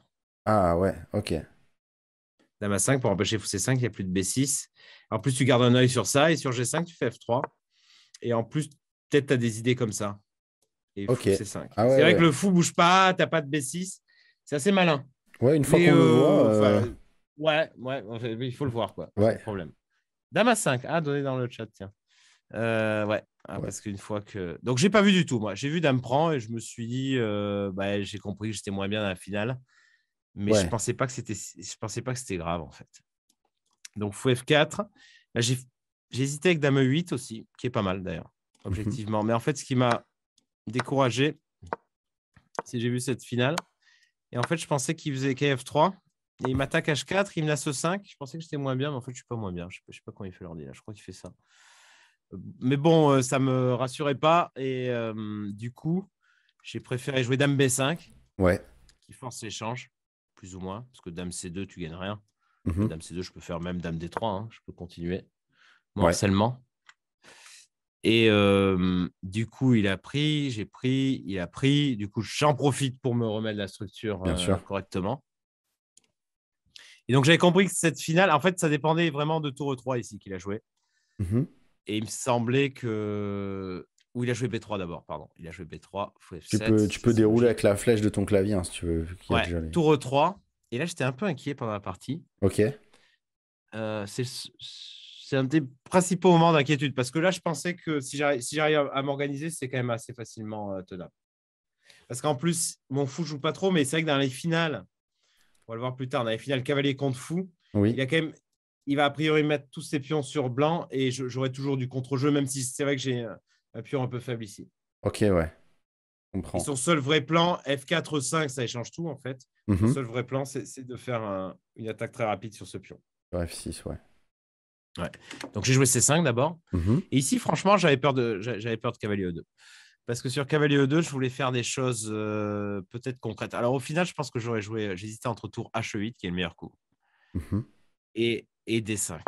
Ah ouais, ok. Dame 5 pour empêcher fou C5, il n'y a plus de B6. En plus, tu gardes un œil sur ça et sur G5, tu fais F3. Et en plus, peut-être tu as des idées comme ça. Et okay. C5. c'est ah vrai que le fou bouge pas, tu n'as pas de B6. C'est assez malin. Ouais, une fois qu'on euh, voit. Euh, ouais, il faut le voir, quoi. Ouais. problème. Dame à 5, ah, donné dans le chat, tiens. Euh, ouais, Hein, parce qu'une fois que. Donc, j'ai pas vu du tout, moi. J'ai vu Dame prend et je me suis dit, euh, bah, j'ai compris que j'étais moins bien dans la finale. Mais je pensais pas que c'était je pensais pas que c'était grave, en fait. Donc, fou F4. Bah, j'ai hésité avec Dame 8 aussi, qui est pas mal d'ailleurs, mmh objectivement. Mais en fait, ce qui m'a découragé, c'est j'ai vu cette finale. Et en fait, je pensais qu'il faisait KF3. Et il m'attaque H4, il me laisse 5. Je pensais que j'étais moins bien, mais en fait, je suis pas moins bien. Je sais pas comment il fait l'ordi là. Je crois qu'il fait ça. Mais bon, euh, ça me rassurait pas. Et euh, du coup, j'ai préféré jouer Dame B5. Ouais. Qui force l'échange, plus ou moins. Parce que Dame C2, tu gagnes rien. Mhm. Dame C2, je peux faire même Dame D3. Hein, je peux continuer. moi seulement Et euh, du coup, il a pris, j'ai pris, il a pris. Du coup, j'en profite pour me remettre la structure Bien sûr. correctement. Et donc, j'avais compris que cette finale, en fait, ça dépendait vraiment de tour 3 e ici qu'il a joué. Mhm. Et il me semblait que. Ou il a joué B3 d'abord, pardon. Il a joué B3, F7. Tu peux, tu peux dérouler avec la flèche de ton clavier hein, si tu veux. Ouais, tour E3. Et là, j'étais un peu inquiet pendant la partie. Ok. Euh, c'est un des principaux moments d'inquiétude parce que là, je pensais que si j'arrive si à m'organiser, c'est quand même assez facilement euh, tenable. Parce qu'en plus, mon fou joue pas trop, mais c'est vrai que dans les finales, on va le voir plus tard, dans les finales cavalier contre fou, oui. il y a quand même il va a priori mettre tous ses pions sur blanc et j'aurais toujours du contre-jeu, même si c'est vrai que j'ai un pion un peu faible ici. Ok, ouais. Comprends. Et son seul vrai plan, F4, 5, ça échange tout en fait. Mhm. seul vrai plan, c'est de faire une attaque très rapide sur ce pion. F6, ouais. ouais. Donc j'ai joué C5 d'abord. Mhm. Et ici, franchement, j'avais peur, de, peur de cavalier E2. Parce que sur cavalier E2, je voulais faire des choses euh, peut-être concrètes. Alors au final, je pense que j'aurais joué, euh, j'hésitais entre tour H8, qui est le meilleur coup. Mhm. Et et D5.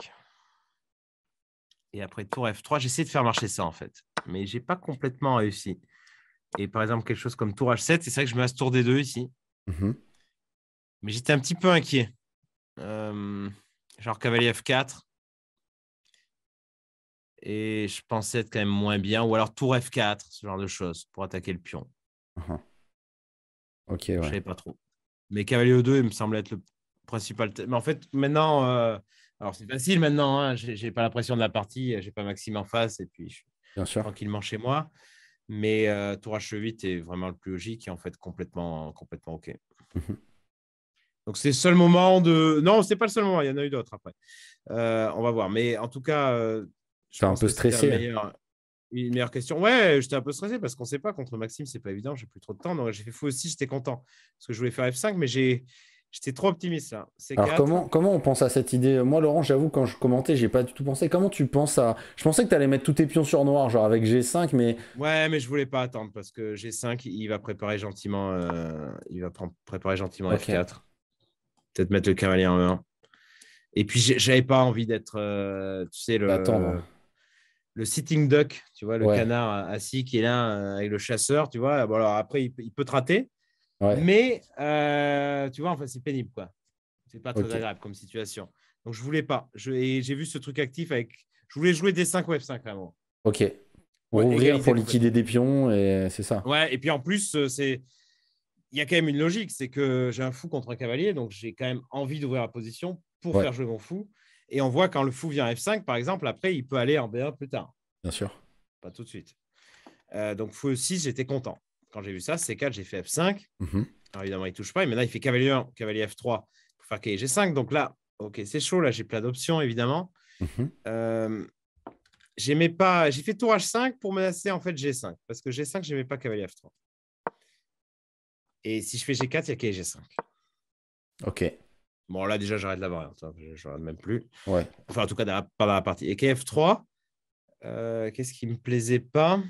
Et après tour F3, j'essaie de faire marcher ça en fait, mais j'ai pas complètement réussi. Et par exemple, quelque chose comme tour H7, c'est vrai que je me ce tour D2 ici. Mhm. Mais j'étais un petit peu inquiet. Euh, genre cavalier F4. Et je pensais être quand même moins bien. Ou alors tour F4, ce genre de choses, pour attaquer le pion. Uh-huh. Ok, Je savais pas trop. Mais cavalier E2, il me semble être le principal. Mais en fait, maintenant, euh, alors c'est facile maintenant, hein. je n'ai pas la pression de la partie, euh, j'ai pas Maxime en face et puis je suis tranquillement chez moi. Mais euh, tour H8 est vraiment le plus logique et en fait complètement, complètement OK. Mhm. Donc c'est le seul moment de... Non, c'est pas le seul moment, il y en a eu d'autres après. Euh, on va voir. Mais en tout cas... je suis un peu stressé. Hein. Une meilleure question. Ouais, j'étais un peu stressé parce qu'on ne sait pas. Contre Maxime, c'est pas évident. J'ai plus trop de temps. Donc j'ai fait fou aussi. J'étais content parce que je voulais faire F5, mais j'ai J'étais trop optimiste là. Hein. Alors comment, comment on pense à cette idée Moi Laurent, j'avoue quand je commentais, j'ai pas du tout pensé. Comment tu penses à Je pensais que tu allais mettre tous tes pions sur noir, genre avec G5, mais ouais, mais je voulais pas attendre parce que G5, il va préparer gentiment, euh, il va préparer gentiment F4. Peut-être mettre le cavalier en main Et puis j'avais pas envie d'être, euh, tu sais le hein. le sitting duck, tu vois, le canard assis qui est là euh, avec le chasseur, tu vois. Bon alors après il peut te rater mais, euh, tu vois, enfin, c'est pénible, quoi. C'est pas très agréable comme situation. Donc, je voulais pas. j'ai vu ce truc actif avec. Je voulais jouer des 5 f 5 Ok. Pour ouvrir, pour liquider des pions, et c'est ça. Ouais, et puis en plus, euh, c'est. Il y a quand même une logique, c'est que j'ai un fou contre un cavalier, donc j'ai quand même envie d'ouvrir la position pour faire jouer mon fou. Et on voit quand le fou vient F5, par exemple, après, il peut aller en B1 plus tard. Bien sûr. Pas tout de suite. Euh, donc, fou 6, j'étais content quand j'ai vu ça, c'est 4 j'ai fait F5. Mhm. Alors évidemment, il ne touche pas. Et maintenant, il fait cavalier 1, cavalier F3 pour faire cavalier G5. Donc là, ok, c'est chaud. Là, j'ai plein d'options, évidemment. Mhm. Euh, j'aimais pas. J'ai fait tour H5 pour menacer en fait G5. Parce que G5, j'aimais pas cavalier F3. Et si je fais G4, il y a cavalier G5. Ok. Bon, là, déjà, j'arrête la variante. Hein, je même plus. Ouais. Enfin, en tout cas, pas dans la partie. Et f 3 euh, qu'est-ce qui me plaisait pas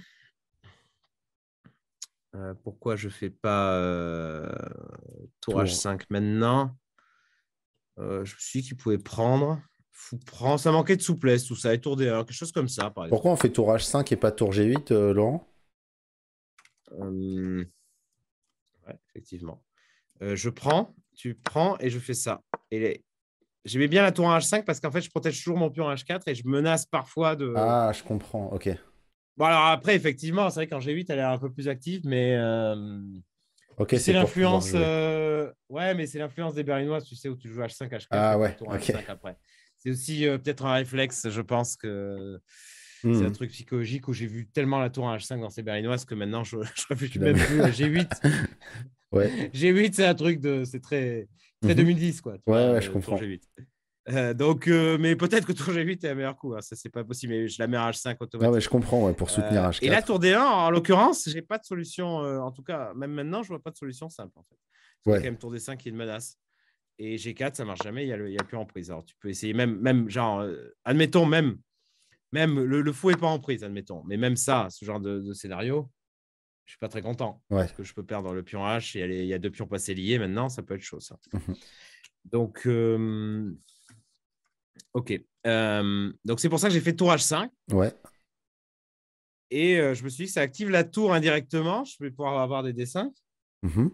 euh, pourquoi je ne fais pas euh, tour H5 maintenant euh, Je me suis dit qu'il pouvait prendre. prend. Ça manquait de souplesse, tout ça. Et tour 1 quelque chose comme ça. Pourquoi on fait tour H5 et pas tour G8, Laurent hum, Ouais, effectivement. je prends, tu prends et je fais ça. Et les... J'aimais bien la tour H5 parce qu'en fait, je protège toujours mon pion H4 et je menace parfois de. Ah, je comprends, ok. Bon, alors après, effectivement, c'est vrai qu'en G8, elle est un peu plus active, mais. Euh, ok c'est l'influence. Euh, ouais, mais c'est l'influence des Berlinois, tu sais, où tu joues H5, H4. Ah après. C'est aussi euh, peut-être un réflexe, je pense que. C'est un hmm. truc psychologique où j'ai vu tellement la tour en H5 dans ces berlinoises que maintenant je, je réfléchis même plus G8. G8, c'est un truc de. C'est très, 2010, mhm. quoi. Ouais, ouais, je comprends. Euh, donc, euh, mais peut-être que tour G8 est un meilleur coup. Hein, ça, c'est pas possible. Mais je la mets à H5 automatiquement. ouais, je comprends, pour soutenir H4. Euh, et la tour D1, en l'occurrence, j'ai pas de solution. en tout cas, même maintenant, je vois pas de solution simple. En fait. C'est ouais. quand même tour D5 qui est une menace. Et G4, ça marche jamais. Il y a, le, plus en prise. Alors, tu peux essayer même, même genre, admettons, même, même le, fou est pas en prise, admettons. Mais même ça, ce genre de, scénario, je suis pas très content parce que je peux perdre le pion H et il y a deux pions passés liés maintenant, ça peut être chaud ça. Mhm. Donc Ok. Euh, donc c'est pour ça que j'ai fait tour H5. Ouais. Et euh, je me suis dit que ça active la tour indirectement. Je vais pouvoir avoir des D5. Mm-hmm.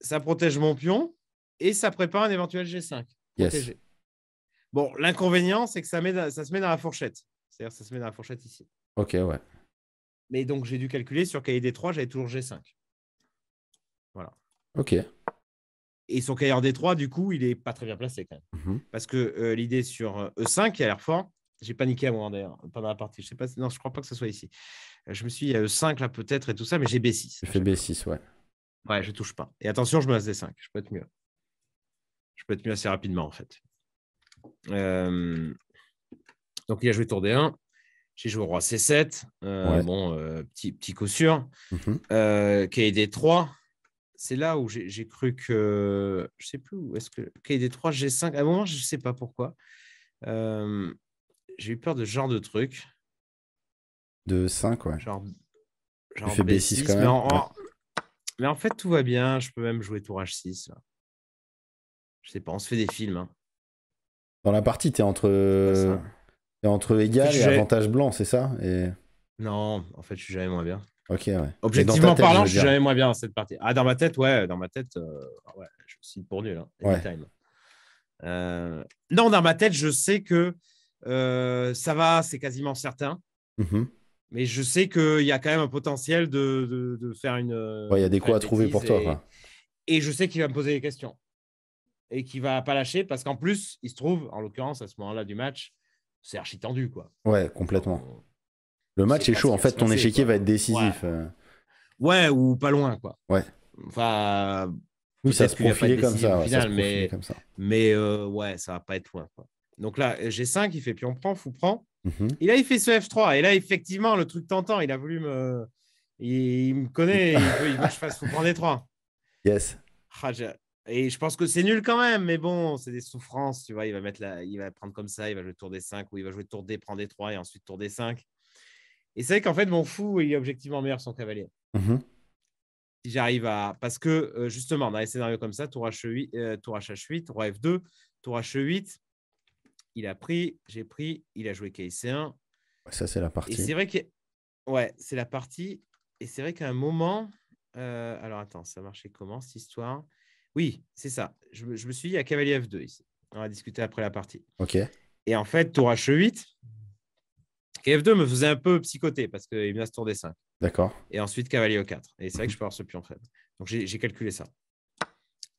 Ça protège mon pion et ça prépare un éventuel G5. Yes. Bon, l'inconvénient, c'est que ça, se met dans la fourchette. C'est-à-dire ça se met dans la fourchette ici. Ok, ouais. Mais donc j'ai dû calculer sur d 3 j'avais toujours G5. Voilà. Ok. Et son cahier D3, du coup, il est pas très bien placé quand même. Mmh Parce que euh, l'idée sur E5, euh, e qui a l'air fort, j'ai paniqué à un hein, moment d'ailleurs pendant la partie. Je sais pas, non, je crois pas que ce soit ici. Euh, je me suis dit, il y a E5 là peut-être et tout ça, mais j'ai B6. Je fais B6, ouais. Ouais, je touche pas. Et attention, je me laisse D5. Je peux être mieux. Je peux être mieux assez rapidement en fait. Donc il a joué tour D1. J'ai joué au roi C7. Bon, petit, petit coup sûr. Mm d 3 c'est là où j'ai cru que, je sais plus où est-ce que des 3 G5, à un moment, je sais pas pourquoi, euh, j'ai eu peur de ce genre de truc. De 5, ouais. Genre, genre B6, quand même. Mais en, fait, tout va bien, je peux même jouer tour H6. Je sais pas, on se fait des films. Hein. Dans la partie, tu es entre, es entre égal et avantage blanc, c'est ça et... Non, en fait, je suis jamais moins bien. Ok, Objectivement parlant, je, suis jamais moins bien cette partie. Ah, dans ma tête, ouais, dans ma tête, euh, ouais, je signe pour nul. Hein, euh, non, dans ma tête, je sais que euh, ça va, c'est quasiment certain. Mm-hmm. Mais je sais qu'il y a quand même un potentiel de, faire une. Il y a des coups à trouver pour toi. Et, je sais qu'il va me poser des questions. Et qu'il va pas lâcher parce qu'en plus, il se trouve, en l'occurrence, à ce moment-là du match, c'est archi tendu. Quoi. Ouais, complètement. Le match est, chaud. En fait, ton échiquier va être décisif. Euh. Ouais. ou pas loin, quoi. Ouais. Enfin. ça se profilait comme ça. mais comme ça. mais ouais, ça va pas être loin. Donc là, j'ai 5 il fait pion prend, fou prend. il mm-hmm. là, il fait ce F3. Et là, effectivement, le truc tentant, il a voulu me. Il, me connaît, il veut, que je fasse fou prendre d 3 Yes. Ah, et je pense que c'est nul quand même, mais bon, c'est des souffrances, tu vois. Il va mettre la... il va prendre comme ça, il va jouer tour d 5 ou il va jouer tour D, prend d 3 et ensuite tour d 5 et c'est vrai qu'en fait, mon fou, il est objectivement meilleur sans cavalier. Mhm. Si j'arrive à. Parce que euh, justement, dans les scénarios comme ça, tour H8, euh, tour H8, tour F2, tour H8, il a pris, j'ai pris, il a joué KC1. Ça, c'est la partie. Et c'est vrai que. Ouais, c'est la partie. Et c'est vrai qu'à un moment. Euh, alors attends, ça marchait comment cette histoire Oui, c'est ça. Je, me suis dit à cavalier F2 ici. On va discuter après la partie. OK. Et en fait, tour H8, KF2 me faisait un peu psychoter parce qu'il vient tour tourner 5. D'accord. Et ensuite cavalier e 4. Et c'est vrai que je peux avoir ce pion faible. Donc j'ai calculé ça.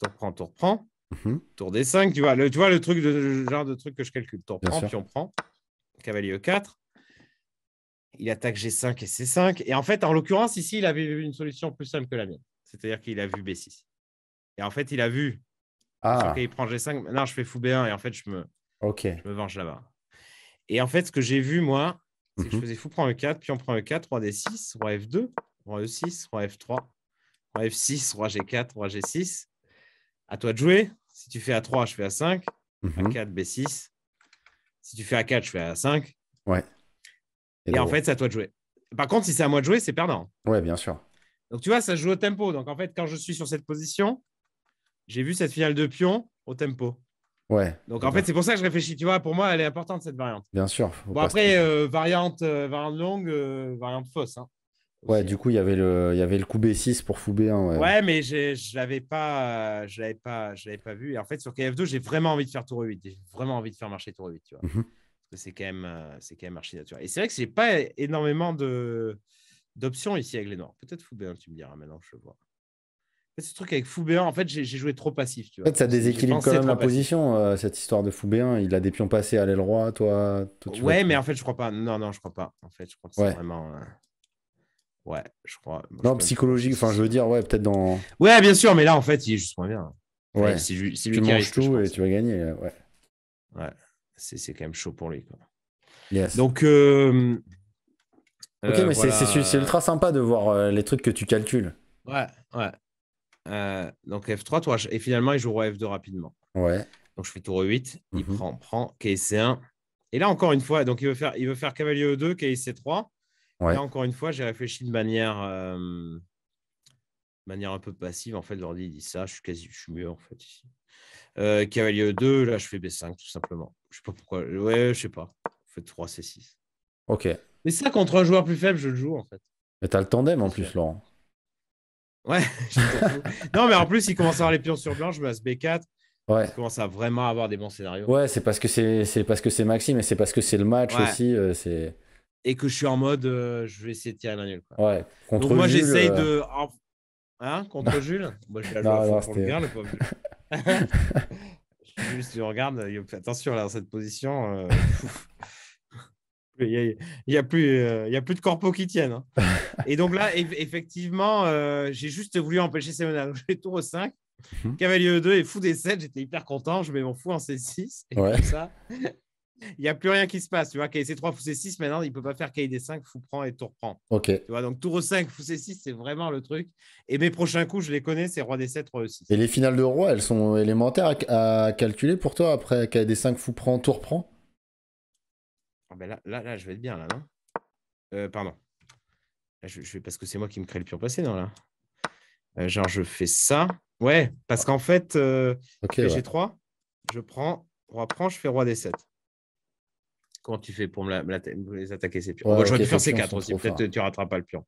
Tour prend, tour prend. Mhm. Tour des 5, tu vois, le, tu vois le truc de genre de truc que je calcule. Tour prend, pion prend. Cavalier E4. Il attaque G5 et C5. Et en fait, en l'occurrence, ici, il avait une solution plus simple que la mienne. C'est-à-dire qu'il a vu B6. Et en fait, il a vu. Ah. il prend G5. Maintenant, je fais fou B1 et en fait, je me, Ok. je me venge là-bas. Et en fait, ce que j'ai vu, moi, c'est que je mmh faisais fou, prendre e le 4, puis on prend le 4, roi D6, roi F2, roi E6, roi F3, roi F6, roi G4, roi G6. À toi de jouer. Si tu fais A3, je fais A5. A4, B6. Si tu fais A4, je fais A5. Ouais. Et, en fait, c'est à toi de jouer. Par contre, si c'est à moi de jouer, c'est perdant. Ouais, bien sûr. Donc tu vois, ça joue au tempo. Donc en fait, quand je suis sur cette position, j'ai vu cette finale de pion au tempo. Ouais. Donc en fait, c'est pour ça que je réfléchis. Tu vois, pour moi, elle est importante cette variante. Bien sûr. Bon, après, euh, variante, euh, variante longue, euh, variante fausse. Hein. Ouais, du coup, il y avait le, il y avait le coup B6 pour fou B1. Ouais, mais je l'avais pas, j'avais pas, pas vu. Et en fait, sur KF2, j'ai vraiment envie de faire tour 8. J'ai vraiment envie de faire marcher tour 8, tu vois. Mhm. Parce que c'est quand même, c'est quand même archi naturel. Et c'est vrai que j'ai pas énormément de d'options ici avec les noirs. Peut-être fou B1, tu me diras maintenant, je vois ce truc avec b1 en fait, j'ai joué trop passif. Tu vois. En fait, ça déséquilibre quand même la position, euh, cette histoire de b1 Il a des pions passés à l'aile roi toi. toi ouais, mais en fait, je crois pas. Non, non, je crois pas. En fait, je crois c'est ouais. vraiment. Euh, ouais, je crois. non, psychologique, enfin, je veux dire, ouais, peut-être dans. Ouais, bien sûr, mais là, en fait, il est juste moins bien. Ouais, tu manges tout et tu vas gagner. Euh, ouais, ouais. c'est quand même chaud pour lui. Yes. Donc. Ok, mais c'est ultra sympa de voir les trucs que tu calcules. Ouais, ouais. Euh, donc F3, toi, et finalement, il jouera F2 rapidement. Ouais. Donc je fais tour 8, il mhm. prend, prend, KC1. Et là, encore une fois, donc il veut faire, il veut faire cavalier E2, KC3. Ouais. Là, encore une fois, j'ai réfléchi de manière, euh, manière un peu passive. En fait, l'ordi dit ça, je suis quasi, je suis mieux en fait ici. Euh, cavalier E2, là, je fais B5, tout simplement. Je sais pas pourquoi. Ouais, je sais pas. Je fais 3, C6. Ok. Mais ça, contre un joueur plus faible, je le joue en fait. Mais t'as le tandem en plus, Laurent. Ouais. non, mais en plus, il commence à avoir les pions sur blanc, je me B4. Ouais. Il commence à vraiment avoir des bons scénarios. Ouais, c'est parce que c'est parce que c'est Maxime et c'est parce que c'est le match aussi. Euh, c'est et que je suis en mode, euh, je vais essayer de tirer Quoi. Ouais. Contre Donc moi, j'essaye euh, de. Hein, contre Jules Moi, je la joue pour le gain, le pauvre. Jules, tu regardes, attention là, dans cette position. Il n'y a, plus, euh, y a plus de corpo qui tiennent. Hein. Et donc là, effectivement, euh, j'ai juste voulu empêcher ces menaces. j'ai tour au 5, mhm. cavalier e 2 et fou des 7. J'étais hyper content. Je mets mon fou en C6. Et ça, il n'y a plus rien qui se passe. Tu vois, KC3, fou C6, maintenant, il ne peut pas faire KD5, fou prend et tour prend. Ok. Tu vois, donc tour 5, fou C6, c'est vraiment le truc. Et mes prochains coups, je les connais, c'est roi des 7 roi Et les finales de roi, elles sont élémentaires à, calculer pour toi après KD5, fou prend, tour prend ah, ben là, là, je vais être bien, là, non euh, Pardon. je, parce que c'est moi qui me crée le pion passé, non, là euh, Genre, je fais ça. Ouais, parce qu'en fait, euh, j'ai trois. 3 je prends roi prend, je fais roi D7. Comment tu fais pour me, les attaquer ces pions Je vais te faire C4 aussi, peut-être tu rattrapes pas le pion.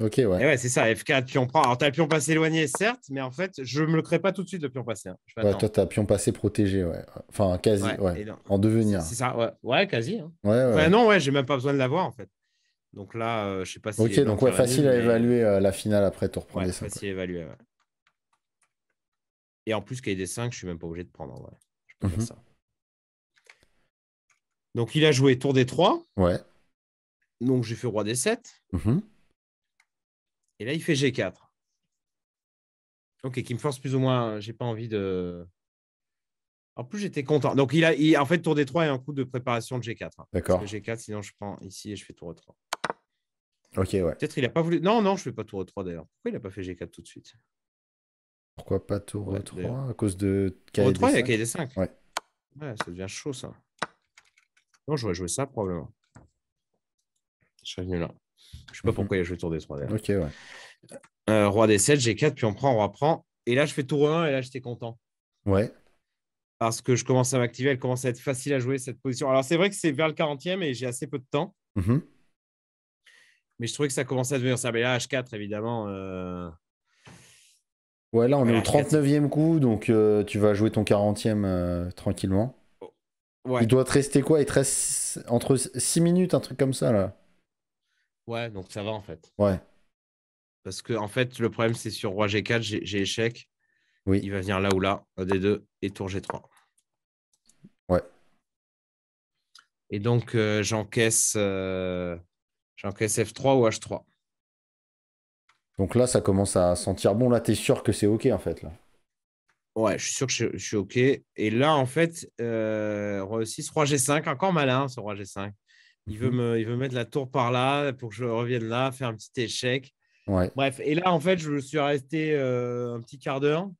Ok, ouais. ouais, c'est ça, F4, pion prend. Alors, t'as le pion passé éloigné, certes, mais en fait, je me le crée pas tout de suite, le pion passé. Hein. ouais, toi, t'as pion passé protégé, ouais. Enfin, quasi, ouais. En devenir. C'est ça, ouais. Ouais, quasi. Hein. Ouais, ouais. Enfin, non, ouais, j'ai même pas besoin de l'avoir, en fait. Donc là, euh, je sais pas si. Ok, donc, ouais, facile à évaluer euh, la finale après, tu reprends ouais, Facile à évaluer, ouais. Et en plus, qu'il y ait des 5, je suis même pas obligé de prendre, ouais. Je peux faire mhm. ça. Donc, il a joué tour des 3. Ouais. Donc, j'ai fait roi des 7. Et là, il fait G4. Ok, qui me force plus ou moins. J'ai pas envie de. En plus, j'étais content. Donc, il a, en fait, tour d 3 et un coup de préparation de G4. Hein. Parce D'accord. G4, sinon, je prends ici et je fais tour 3. Ok, ouais. Peut-être il n'a pas voulu. Non, non, je ne fais pas tour 3 d'ailleurs. Pourquoi il n'a pas fait G4 tout de suite Pourquoi pas tour e 3 À cause de Tour 3, il y a KD5. Ouais. Ouais, ça devient chaud ça. Non, j'aurais joué ça probablement. Je suis venu là. Je sais pas mhm. pourquoi il a joué tour des 3 Ok, ouais. Euh, roi des 7, j'ai 4 puis on prend, on reprend Et là, je fais tour 1 et là, j'étais content. Ouais. Parce que je commence à m'activer, elle commence à être facile à jouer cette position. Alors, c'est vrai que c'est vers le 40e et j'ai assez peu de temps. Mhm. Mais je trouvais que ça commençait à devenir ça. Mais là, H4, évidemment. Euh, ouais, là, on est au 39e coup, donc euh, tu vas jouer ton 40e tranquillement. Oh, ouais. Il doit te rester quoi Il te reste entre 6 minutes, un truc comme ça, là. Ouais, donc ça va en fait. Ouais. Parce que en fait, le problème, c'est sur Roi G4, j'ai échec. Oui. Il va venir là ou là, un 2 et tour G3. Ouais. Et donc, euh, j'encaisse euh, j'encaisse F3 ou H3. Donc là, ça commence à sentir bon. Là, tu es sûr que c'est OK, en fait. Là. Ouais, je suis sûr que je, suis OK. Et là, en fait, euh, Roi 6, Roi G5, encore malin, ce Roi G5. Il veut, mhm. me, il veut mettre la tour par là pour que je revienne là, faire un petit échec. Ouais. Bref, et là, en fait, je suis resté euh, un petit quart d'heure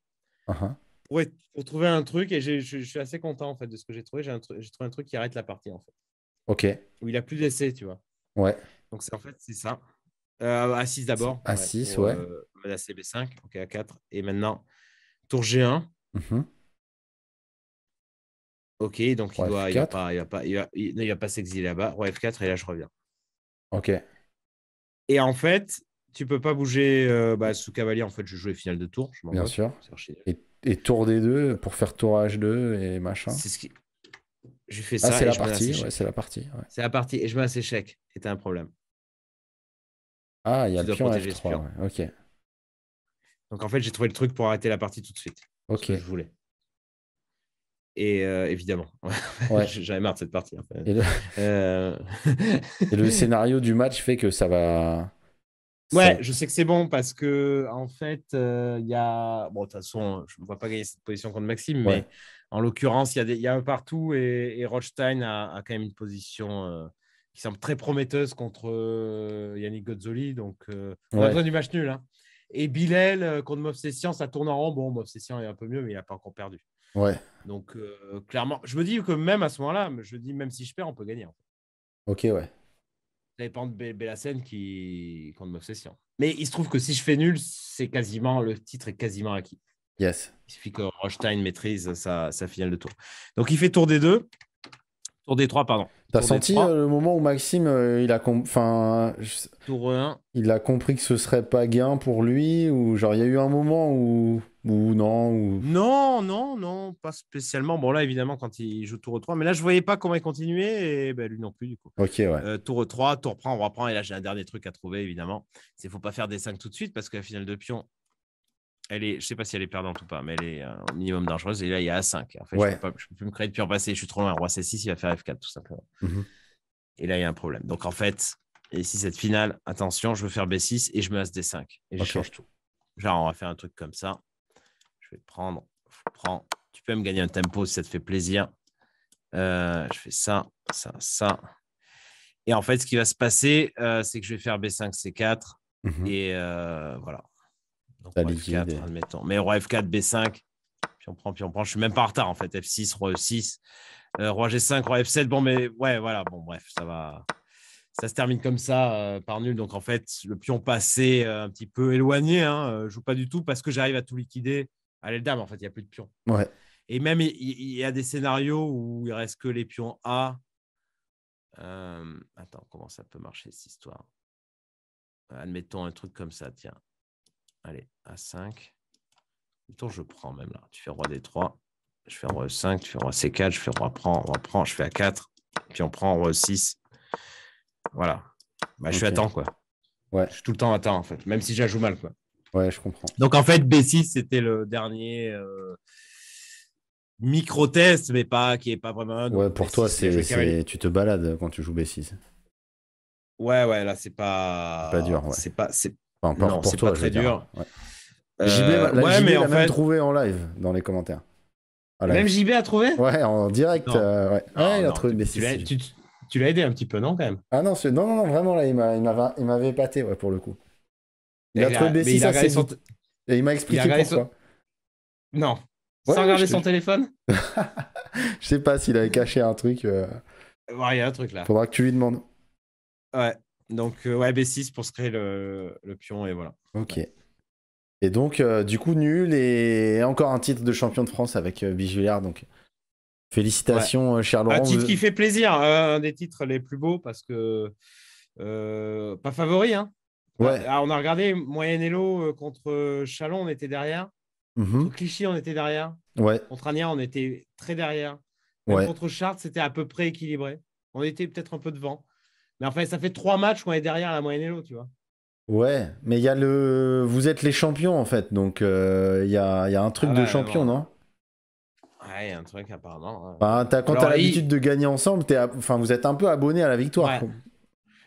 uh-huh. pour, trouver un truc et je, suis assez content en fait de ce que j'ai trouvé. J'ai trouvé un truc qui arrête la partie en fait. Ok. Où il a plus d'essai, tu vois. Ouais. Donc, en fait, c'est ça. Euh, 6 d'abord. a 6, ouais. Pour, ouais. Euh, la CB5, ok, a 4. Et maintenant, tour G1. Ok, donc il doit, a va pas, il s'exiler là-bas. Roi F4 et là je reviens. Ok. Et en fait, tu peux pas bouger euh, bah, sous cavalier. En fait, je jouais les de tour. Je Bien sûr. Et, tour D2 pour faire tour H2 et machin. C'est ce qui. J'ai fait ah, ça. c'est la, partie. c'est la partie. C'est la partie. Et je mets un échec. C'était un problème. Ah, il y a le pion F3. Ok. Donc en fait, j'ai trouvé le truc pour arrêter la partie tout de suite. Ok. je voulais. Et euh, évidemment, j'avais marre de cette partie. Euh, et, le... scénario du match fait que ça va. Ouais, je sais que c'est bon parce que en fait, euh, il y a. Bon, de toute façon, je ne vois pas gagner cette position contre Maxime, mais en l'occurrence, il y, des... a un partout et, et Rothstein a... quand même une position qui semble très prometteuse contre Yannick Gozzoli. Donc, on a du match nul. Hein. Et Bilal contre Mobsession, ça tourne en rond. Bon, Mobsession est un peu mieux, mais il n'a pas encore perdu. Ouais. Donc, euh, clairement, je me dis que même à ce moment-là, je me dis même si je perds, on peut gagner. Ok, ouais. Ça dépend de Bellasen qui ma session. Mais il se trouve que si je fais nul, c'est quasiment le titre est quasiment acquis. Yes. Il suffit que Rothstein maîtrise sa, finale de tour. Donc il fait tour des deux. Tour des trois, pardon. T'as senti euh, le moment où Maxime, euh, il a enfin, il a compris que ce serait pas gain pour lui ou genre il y a eu un moment où ou non ou... Non, non, non, pas spécialement. Bon là évidemment quand il joue tour 3, mais là je voyais pas comment il continuait et ben, lui non plus du coup. OK, ouais. Euh, tour 3, tour prend, on reprend et là j'ai un dernier truc à trouver évidemment. C'est faut pas faire des 5 tout de suite parce que la finale de pion elle je ne sais pas si elle est perdante ou pas, mais elle est euh, au minimum dangereuse. Et là, il y a A5. En fait, je ne peux, plus me créer de pure passer. Je suis trop loin. Roi C6, il va faire F4, tout simplement. Mhm. Et là, il y a un problème. Donc, en fait, et cette finale, attention, je veux faire B6 et je me lasse D5. Et je change tout. Genre, on va faire un truc comme ça. Je vais prendre. prends. Tu peux me gagner un tempo si ça te fait plaisir. Euh, je fais ça, ça, ça. Et en fait, ce qui va se passer, euh, c'est que je vais faire B5, C4. Mhm. Et voilà. Mais Roi F4, B5, puis on prend, puis on prend. Je suis même pas en retard, en fait. F6, euh, Roi E6, Roi G5, Roi F7. Bon, mais ouais, voilà. Bon, bref, ça va. Ça se termine comme ça, euh, par nul. Donc, en fait, le pion passé, euh, un petit peu éloigné, hein, joue pas du tout parce que j'arrive à tout liquider à l'aile dame. En fait, il n'y a plus de pion. Ouais. Et même, il, y a des scénarios où il reste que les pions A. attends, comment ça peut marcher cette histoire Admettons un truc comme ça, tiens. Allez, à 5. je prends même là. Tu fais roi D3, je fais roi 5, tu fais roi C4, je fais roi prend, roi prend, je fais a 4, puis on prend roi 6. Voilà. Bah, je suis à temps, quoi. Ouais. Je suis tout le temps à temps, en fait, même si j'ajoute mal, quoi. Ouais, je comprends. Donc, en fait, B6, c'était le dernier. Euh, micro test, mais pas qui est pas vraiment. ouais, pour toi, c'est, tu te balades quand tu joues B6. Ouais, ouais, là, c'est pas. pas dur. Ouais. C'est pas, c'est, Enfin, pour, non, pour toi, pas très dur. Euh, ouais. JB, la, même trouvé en live dans les commentaires. Même JB a trouvé Ouais, en direct. Euh, ouais, il a trouvé. Mais tu, l'as, tu, aidé un petit peu, non, quand même Ah non, non, non, vraiment, là, il, m'avait, il épaté, ouais, pour le coup. Il, a, trouvé B6 Et il m'a expliqué pourquoi. Non. Sans regarder son téléphone Je sais pas s'il avait caché un truc. Euh. Il y a un truc, là. Faudra que tu lui demandes. Ouais. Donc, euh, ouais, B6 pour se créer le, pion et voilà. Ok. Et donc, euh, du coup, nul et encore un titre de champion de France avec euh, Bijouillard Donc, félicitations, ouais. Laurent. Un titre qui fait plaisir, un des titres les plus beaux parce que pas favori. Hein. Ouais. Ah, ah, on a regardé moyen Elo contre Chalon, on était derrière. Mhm. Clichy, on était derrière. Ouais. Contre Ania, on était très derrière. ouais. Contre Chartres, c'était à peu près équilibré. On était peut-être un peu devant. Mais fait, ça fait trois matchs qu'on est derrière la moyenne l'eau, tu vois. Ouais, mais il y a le. Vous êtes les champions, en fait. Donc, euh, il y, a, un truc ah de champion, non Ouais, il y a un truc, apparemment. Hein. Bah, as, quand t'as l'habitude de gagner ensemble, es, enfin, vous êtes un peu abonné à la victoire.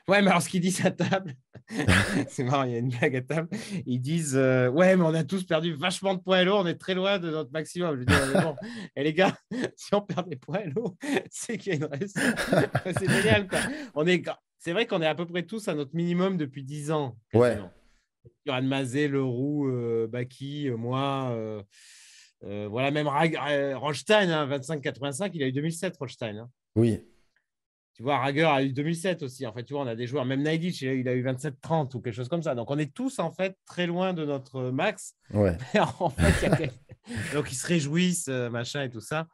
Ouais, mais alors ce qu'ils disent à table, c'est marrant, il y a une blague à table. Ils disent euh, Ouais, mais on a tous perdu vachement de points à l'eau, on est très loin de notre maximum. Je dis, et les gars, si on perd des points à l'eau, c'est qu'il y a une raison. c'est génial, quoi. On est... C'est vrai qu'on est à peu près tous à notre minimum depuis 10 ans. Ouais. de Mazé, Leroux, euh, Baki, euh, moi. Euh, voilà, même Rolstein, 25-85, hein, il a eu 2007, Rolstein. Hein. Oui. Tu vois, Rager a eu 2007 aussi. En fait, tu vois, on a des joueurs, même Naidich, il a, eu 27-30 ou quelque chose comme ça. Donc, on est tous, en fait, très loin de notre max. Ouais. Donc, ils se réjouissent, euh, machin et tout ça.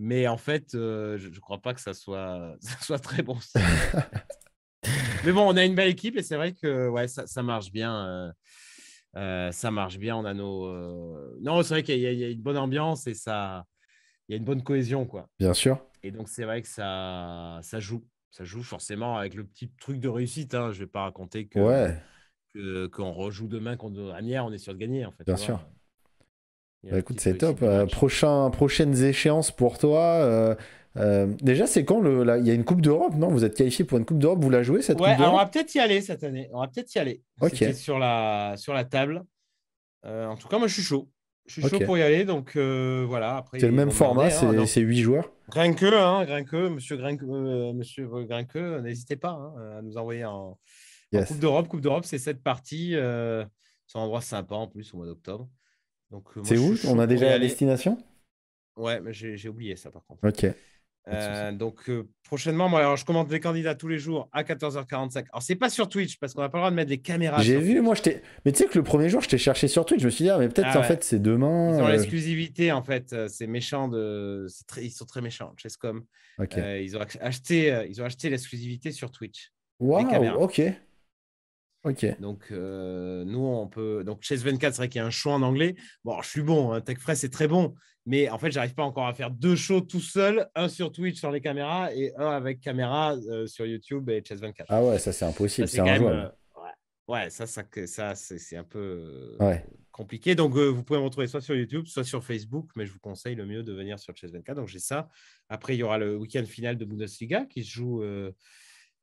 Mais en fait, euh, je ne crois pas que ça soit, soit très bon. mais bon, on a une belle équipe et c'est vrai que ouais, ça, marche bien. Euh, ça marche bien. On a nos. Non, c'est vrai qu'il y, a une bonne ambiance et ça il y a une bonne cohésion, quoi. Bien sûr. Et donc, c'est vrai que ça, ça joue. Ça joue forcément avec le petit truc de réussite. Hein. Je ne vais pas raconter que, que, qu'on rejoue demain contre Amiens, on est sûr de gagner, en fait. Bien sûr. Bah, écoute, c'est top. Euh, prochain, prochaines échéances pour toi. Euh, euh, déjà, c'est quand le, il y a une Coupe d'Europe, non Vous êtes qualifié pour une Coupe d'Europe, vous la jouez cette année Coupe On va peut-être y aller cette année. On va peut-être y aller. Ok. sur la, sur la table. en tout cas, moi, je suis chaud. Je suis chaud pour y aller, donc euh, voilà. C'est le même format, hein, c'est huit 8 joueurs. Grinqueux, hein, euh, monsieur Grinqueux, monsieur n'hésitez pas hein, euh, à nous envoyer en, Coupe d'Europe. Coupe d'Europe, c'est cette partie. c'est un endroit sympa en plus au mois d'octobre. C'est où On a déjà la destination Ouais, mais j'ai oublié ça par contre. Ok. Euh, donc euh, prochainement, moi, alors, je commente les candidats tous les jours à 14h45. Alors c'est pas sur Twitch parce qu'on n'a pas le droit de mettre des caméras. J'ai vu, moi, j'étais. Mais tu sais que le premier jour, je t'ai cherché sur Twitch. Je me suis dit, ah, mais peut-être ah en fait, c'est demain. Ils ont euh. l'exclusivité en fait. C'est méchant de. Ils sont très méchants. Chesscom. Okay. ils ont acheté, ils ont acheté l'exclusivité sur Twitch. Waouh. Ok. Donc, euh, nous, on peut. Donc, chez 24 c'est vrai qu'il y a un show en anglais. Bon, je suis bon, hein, Tech c'est très bon. Mais en fait, j'arrive pas encore à faire deux shows tout seul, un sur Twitch sur les caméras et un avec caméra euh, sur YouTube et Chess 24. Ah ouais, ça, c'est impossible. C'est un Euh, ouais. ça, ça, ça c'est un peu euh, compliqué. Donc, euh, vous pouvez me retrouver soit sur YouTube, soit sur Facebook. Mais je vous conseille le mieux de venir sur Chess 24. Donc, j'ai ça. Après, il y aura le week-end final de Bundesliga qui se joue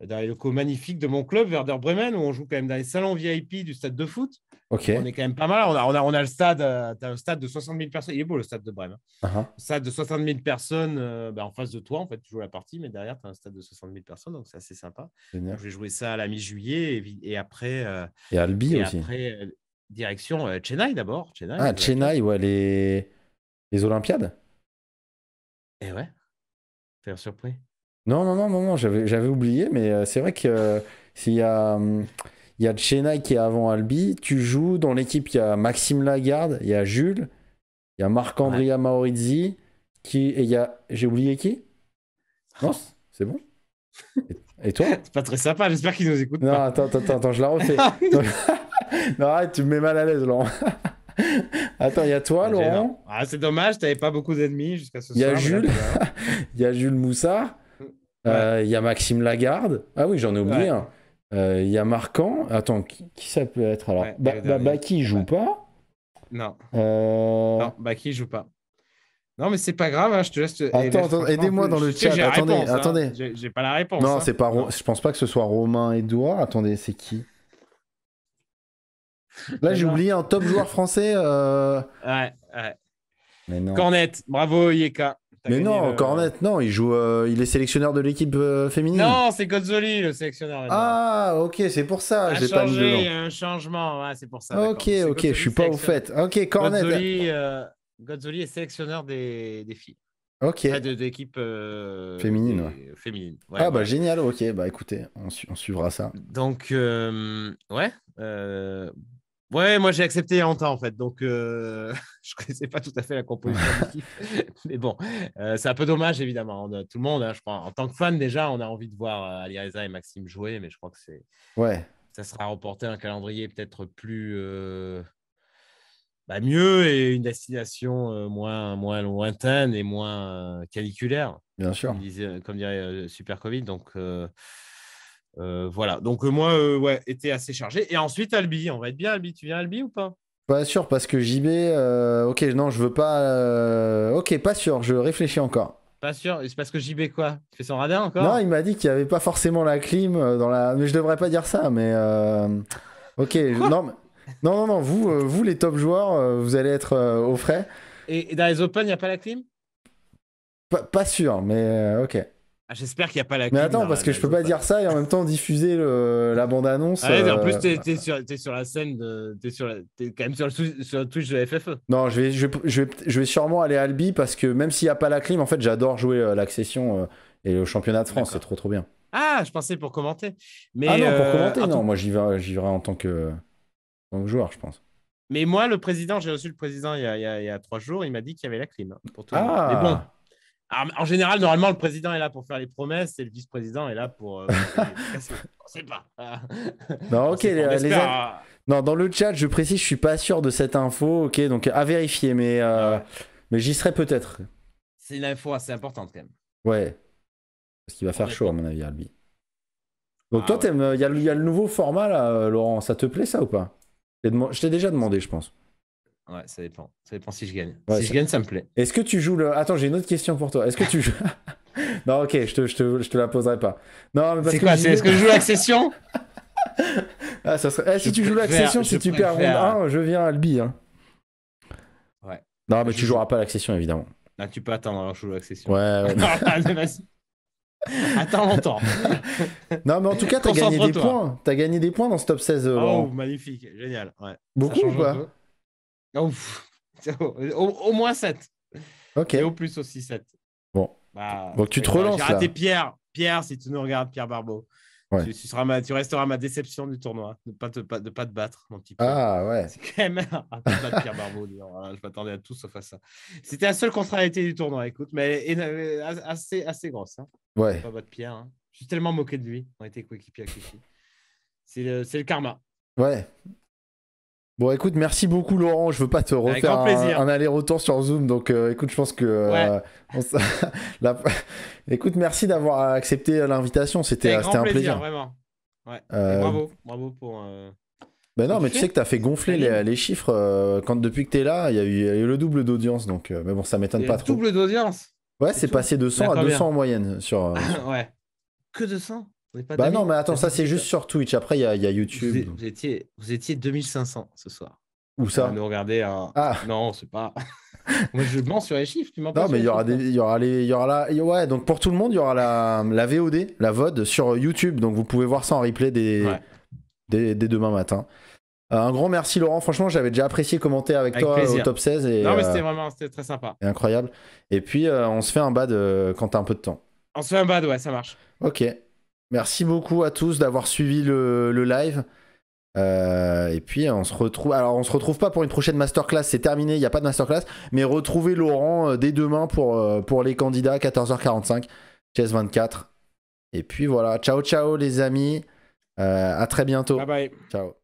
dans les locaux magnifiques de mon club, Werder Bremen, où on joue quand même dans les salons VIP du stade de foot. ok On est quand même pas mal. On a, on a, le stade, euh, as un stade de 60 000 personnes. Il est beau le stade de Bremen. Hein. Uh-huh. Stade de 60 000 personnes euh, bah, en face de toi, en fait, tu joues la partie, mais derrière, tu as un stade de 60 000 personnes, donc c'est assez sympa. je vais jouer ça à la mi-juillet et, après. Euh, et Albi et aussi. Après, direction Chennai d'abord. ah, Chennai, ouais, les, les Olympiades. Et eh ouais. Faire surpris. Non, non, non, non, j'avais oublié, mais euh, c'est vrai que euh, s'il y a. Hum, il y a Chennai qui est avant Albi. Tu joues dans l'équipe, il y a Maxime Lagarde, il y a Jules, il y a Marc-Andrea Maurizzi, qui, et il y a. J'ai oublié qui Non, c'est bon. Et, toi C'est pas très sympa, j'espère qu'ils nous écoutent. Non, Attends, attends, attends, je la refais. Ah non, tu me mets mal à l'aise, Laurent. attends, il y a toi, Laurent. Ah, c'est dommage, t'avais pas beaucoup d'ennemis jusqu'à ce soir. Il y a Jules, il y a Jules Moussa. Euh, il y a Maxime Lagarde. Ah oui, j'en ai oublié euh, Il y a Marquant. Attends, qui, ça peut être alors qui joue pas Non. Euh, non, Baki joue pas. Non, mais c'est pas grave, hein, je te laisse. Attends, Attends, aidez-moi dans le chat. Attendez, hein. attendez. J'ai pas la réponse. Non, hein. c'est pas. Je pense pas que ce soit Romain Edouard. Attendez, c'est qui Là, j'ai oublié un top joueur français. Ouais, ouais. Cornette, bravo Yeka. Mais non, Cornette Cornet, non, il joue, euh, il est sélectionneur de l'équipe euh, féminine. Non, c'est Godzoli le sélectionneur. Ah, ok, c'est pour ça. J'ai pas un changement, c'est pour ça. Ok, ok, je suis pas au fait. Ok, Cornet. Godzoli, euh, est sélectionneur des, filles. Ok. de, l'équipe féminine. féminine. ah bah génial. Ok, bah écoutez, on, on suivra ça. Donc ouais, Ouais, moi j'ai accepté en temps longtemps en fait, donc euh, je ne connaissais pas tout à fait la composition Mais bon, euh, c'est un peu dommage évidemment. tout le monde, hein, je crois, en tant que fan déjà, on a envie de voir euh, Alireza et Maxime jouer, mais je crois que c'est. Ouais. Ça sera reporté un calendrier peut-être plus. Bah, mieux et une destination moins, moins lointaine et moins caniculaire. Bien sûr. Comme, comme dirait Super Covid. Donc. Euh, voilà, donc euh, moi, euh, ouais, était assez chargé. Et ensuite, Albi, on va être bien, Albi. Tu viens, Albi, ou pas Pas sûr, parce que JB, ok, non, je veux pas. Ok, pas sûr, je réfléchis encore. Pas sûr, c'est parce que JB quoi Tu fais son radar encore Non, il m'a dit qu'il n'y avait pas forcément la clim dans la. Mais je devrais pas dire ça, mais. Ok, non, non, non, vous, vous les top joueurs, vous allez être au frais. Et, dans les Open, il n'y a pas la clim pas sûr, mais ok. Ah, j'espère qu'il n'y a pas la. Mais attends, parce que je peux pas dire ça et en même temps diffuser la bande-annonce. Ah en plus, euh, tu es sur, la scène, tu es quand même sur le, Twitch de FFE. Non, je vais, je, vais, sûrement aller à Albi parce que même s'il n'y a pas la clim, en fait, j'adore jouer euh, l'accession euh, et le championnat de France, c'est trop trop bien. Ah, je pensais pour commenter. Mais ah non, pour commenter, non, moi j'y vais, en tant que, joueur, je pense. Mais moi, le président, j'ai reçu le président il y a, trois jours, il m'a dit qu'il y avait la clim. Hein, pour tout ah. le monde. Mais ah. bon, en général, normalement, le président est là pour faire les promesses et le vice-président est là pour. Euh, on sait pas. non, ok. Les, hein. Non, dans le chat, je précise, je suis pas sûr de cette info. Ok, donc à vérifier, mais euh, ah mais j'y serai peut-être. C'est une info assez importante quand même. Ouais. Parce qu'il va faire chaud, à mon avis, Albi. Donc toi, ah il y, y, a le nouveau format là, euh, Laurent. Ça te plaît ça ou pas Je t'ai déjà demandé, je pense. Ouais, ça dépend. Ça dépend si je gagne. si je gagne, ça me plaît. Est-ce que tu joues le. Attends, j'ai une autre question pour toi. Est-ce que tu joues. non, ok, je te, je, te, je te, la poserai pas. Non, C'est quoi Est-ce que je joue l'accession ah, ça serait... Eh, si tu joues l'accession, si tu perds 1, je viens à Albi. Hein. Ouais. Non, mais tu joueras pas l'accession, évidemment. Ah, tu peux attendre, alors je joue l'accession. Ouais, ouais. Attends longtemps. non, mais en tout cas, t'as gagné des points. T'as gagné des points dans ce top 16. Euh, oh, magnifique, génial. Ouais. Beaucoup ou pas Au, moins 7. Ok. Et au plus aussi 7. Bon. Bah, Donc tu te bah, relances. J'ai raté Pierre. Pierre, si tu nous regardes, Pierre Barbeau. Tu, seras tu, resteras ma déception du tournoi, de ne pas, te, pas, de pas te battre, mon petit Ah ouais. C'est quand même Pierre Barbeau. je m'attendais à tout sauf à ça. C'était la seule contrariété du tournoi, écoute, mais euh, assez, assez grosse. Hein. Ouais. Pas votre Pierre. Hein. Je suis tellement moqué de lui. On était coéquipiers à Clichy. C'est le, karma. Ouais. Bon, écoute, merci beaucoup, Laurent. Je veux pas te refaire un, aller-retour sur Zoom. Donc, euh, écoute, je pense que. Euh, écoute, merci d'avoir accepté l'invitation. C'était euh, un plaisir. plaisir. Vraiment. Ouais. bravo, bravo pour. Ben non, mais tu sais que tu as fait gonfler les, chiffres. quand depuis que tu es là, il y, a eu le double d'audience. Donc, mais bon, ça m'étonne pas le Double d'audience Ouais, c'est passé de 100 bah, à 200 en moyenne. sur. ouais. Que 200 bah non, mais attends, ça c'est juste hein. sur Twitch. Après, il y, a YouTube. Vous, étiez, vous étiez 2500 ce soir. Où ça Nous regarder un. Ah. Non, c'est pas. Moi, je mens sur les chiffres. Tu non, mais il y aura il y aura les, la, ouais. Donc pour tout le monde, il y aura la, la VOD, la VOD sur YouTube. Donc vous pouvez voir ça en replay des, des, demain matin. Euh, un grand merci Laurent, franchement j'avais déjà apprécié commenter avec, toi euh, au top 16. Et, non mais c'était euh, vraiment c'était très sympa. incroyable. Et puis on se fait un bad quand t'as un peu de temps. On se fait un bad, ouais, ça marche. Ok. Merci beaucoup à tous d'avoir suivi le, live. Euh, et puis on se retrouve. Alors on se retrouve pas pour une prochaine masterclass, c'est terminé, il n'y a pas de masterclass. Mais retrouvez Laurent euh, dès demain pour, euh, pour les candidats, 14h45, ts 24 Et puis voilà, ciao ciao les amis. à très bientôt. Bye bye. Ciao.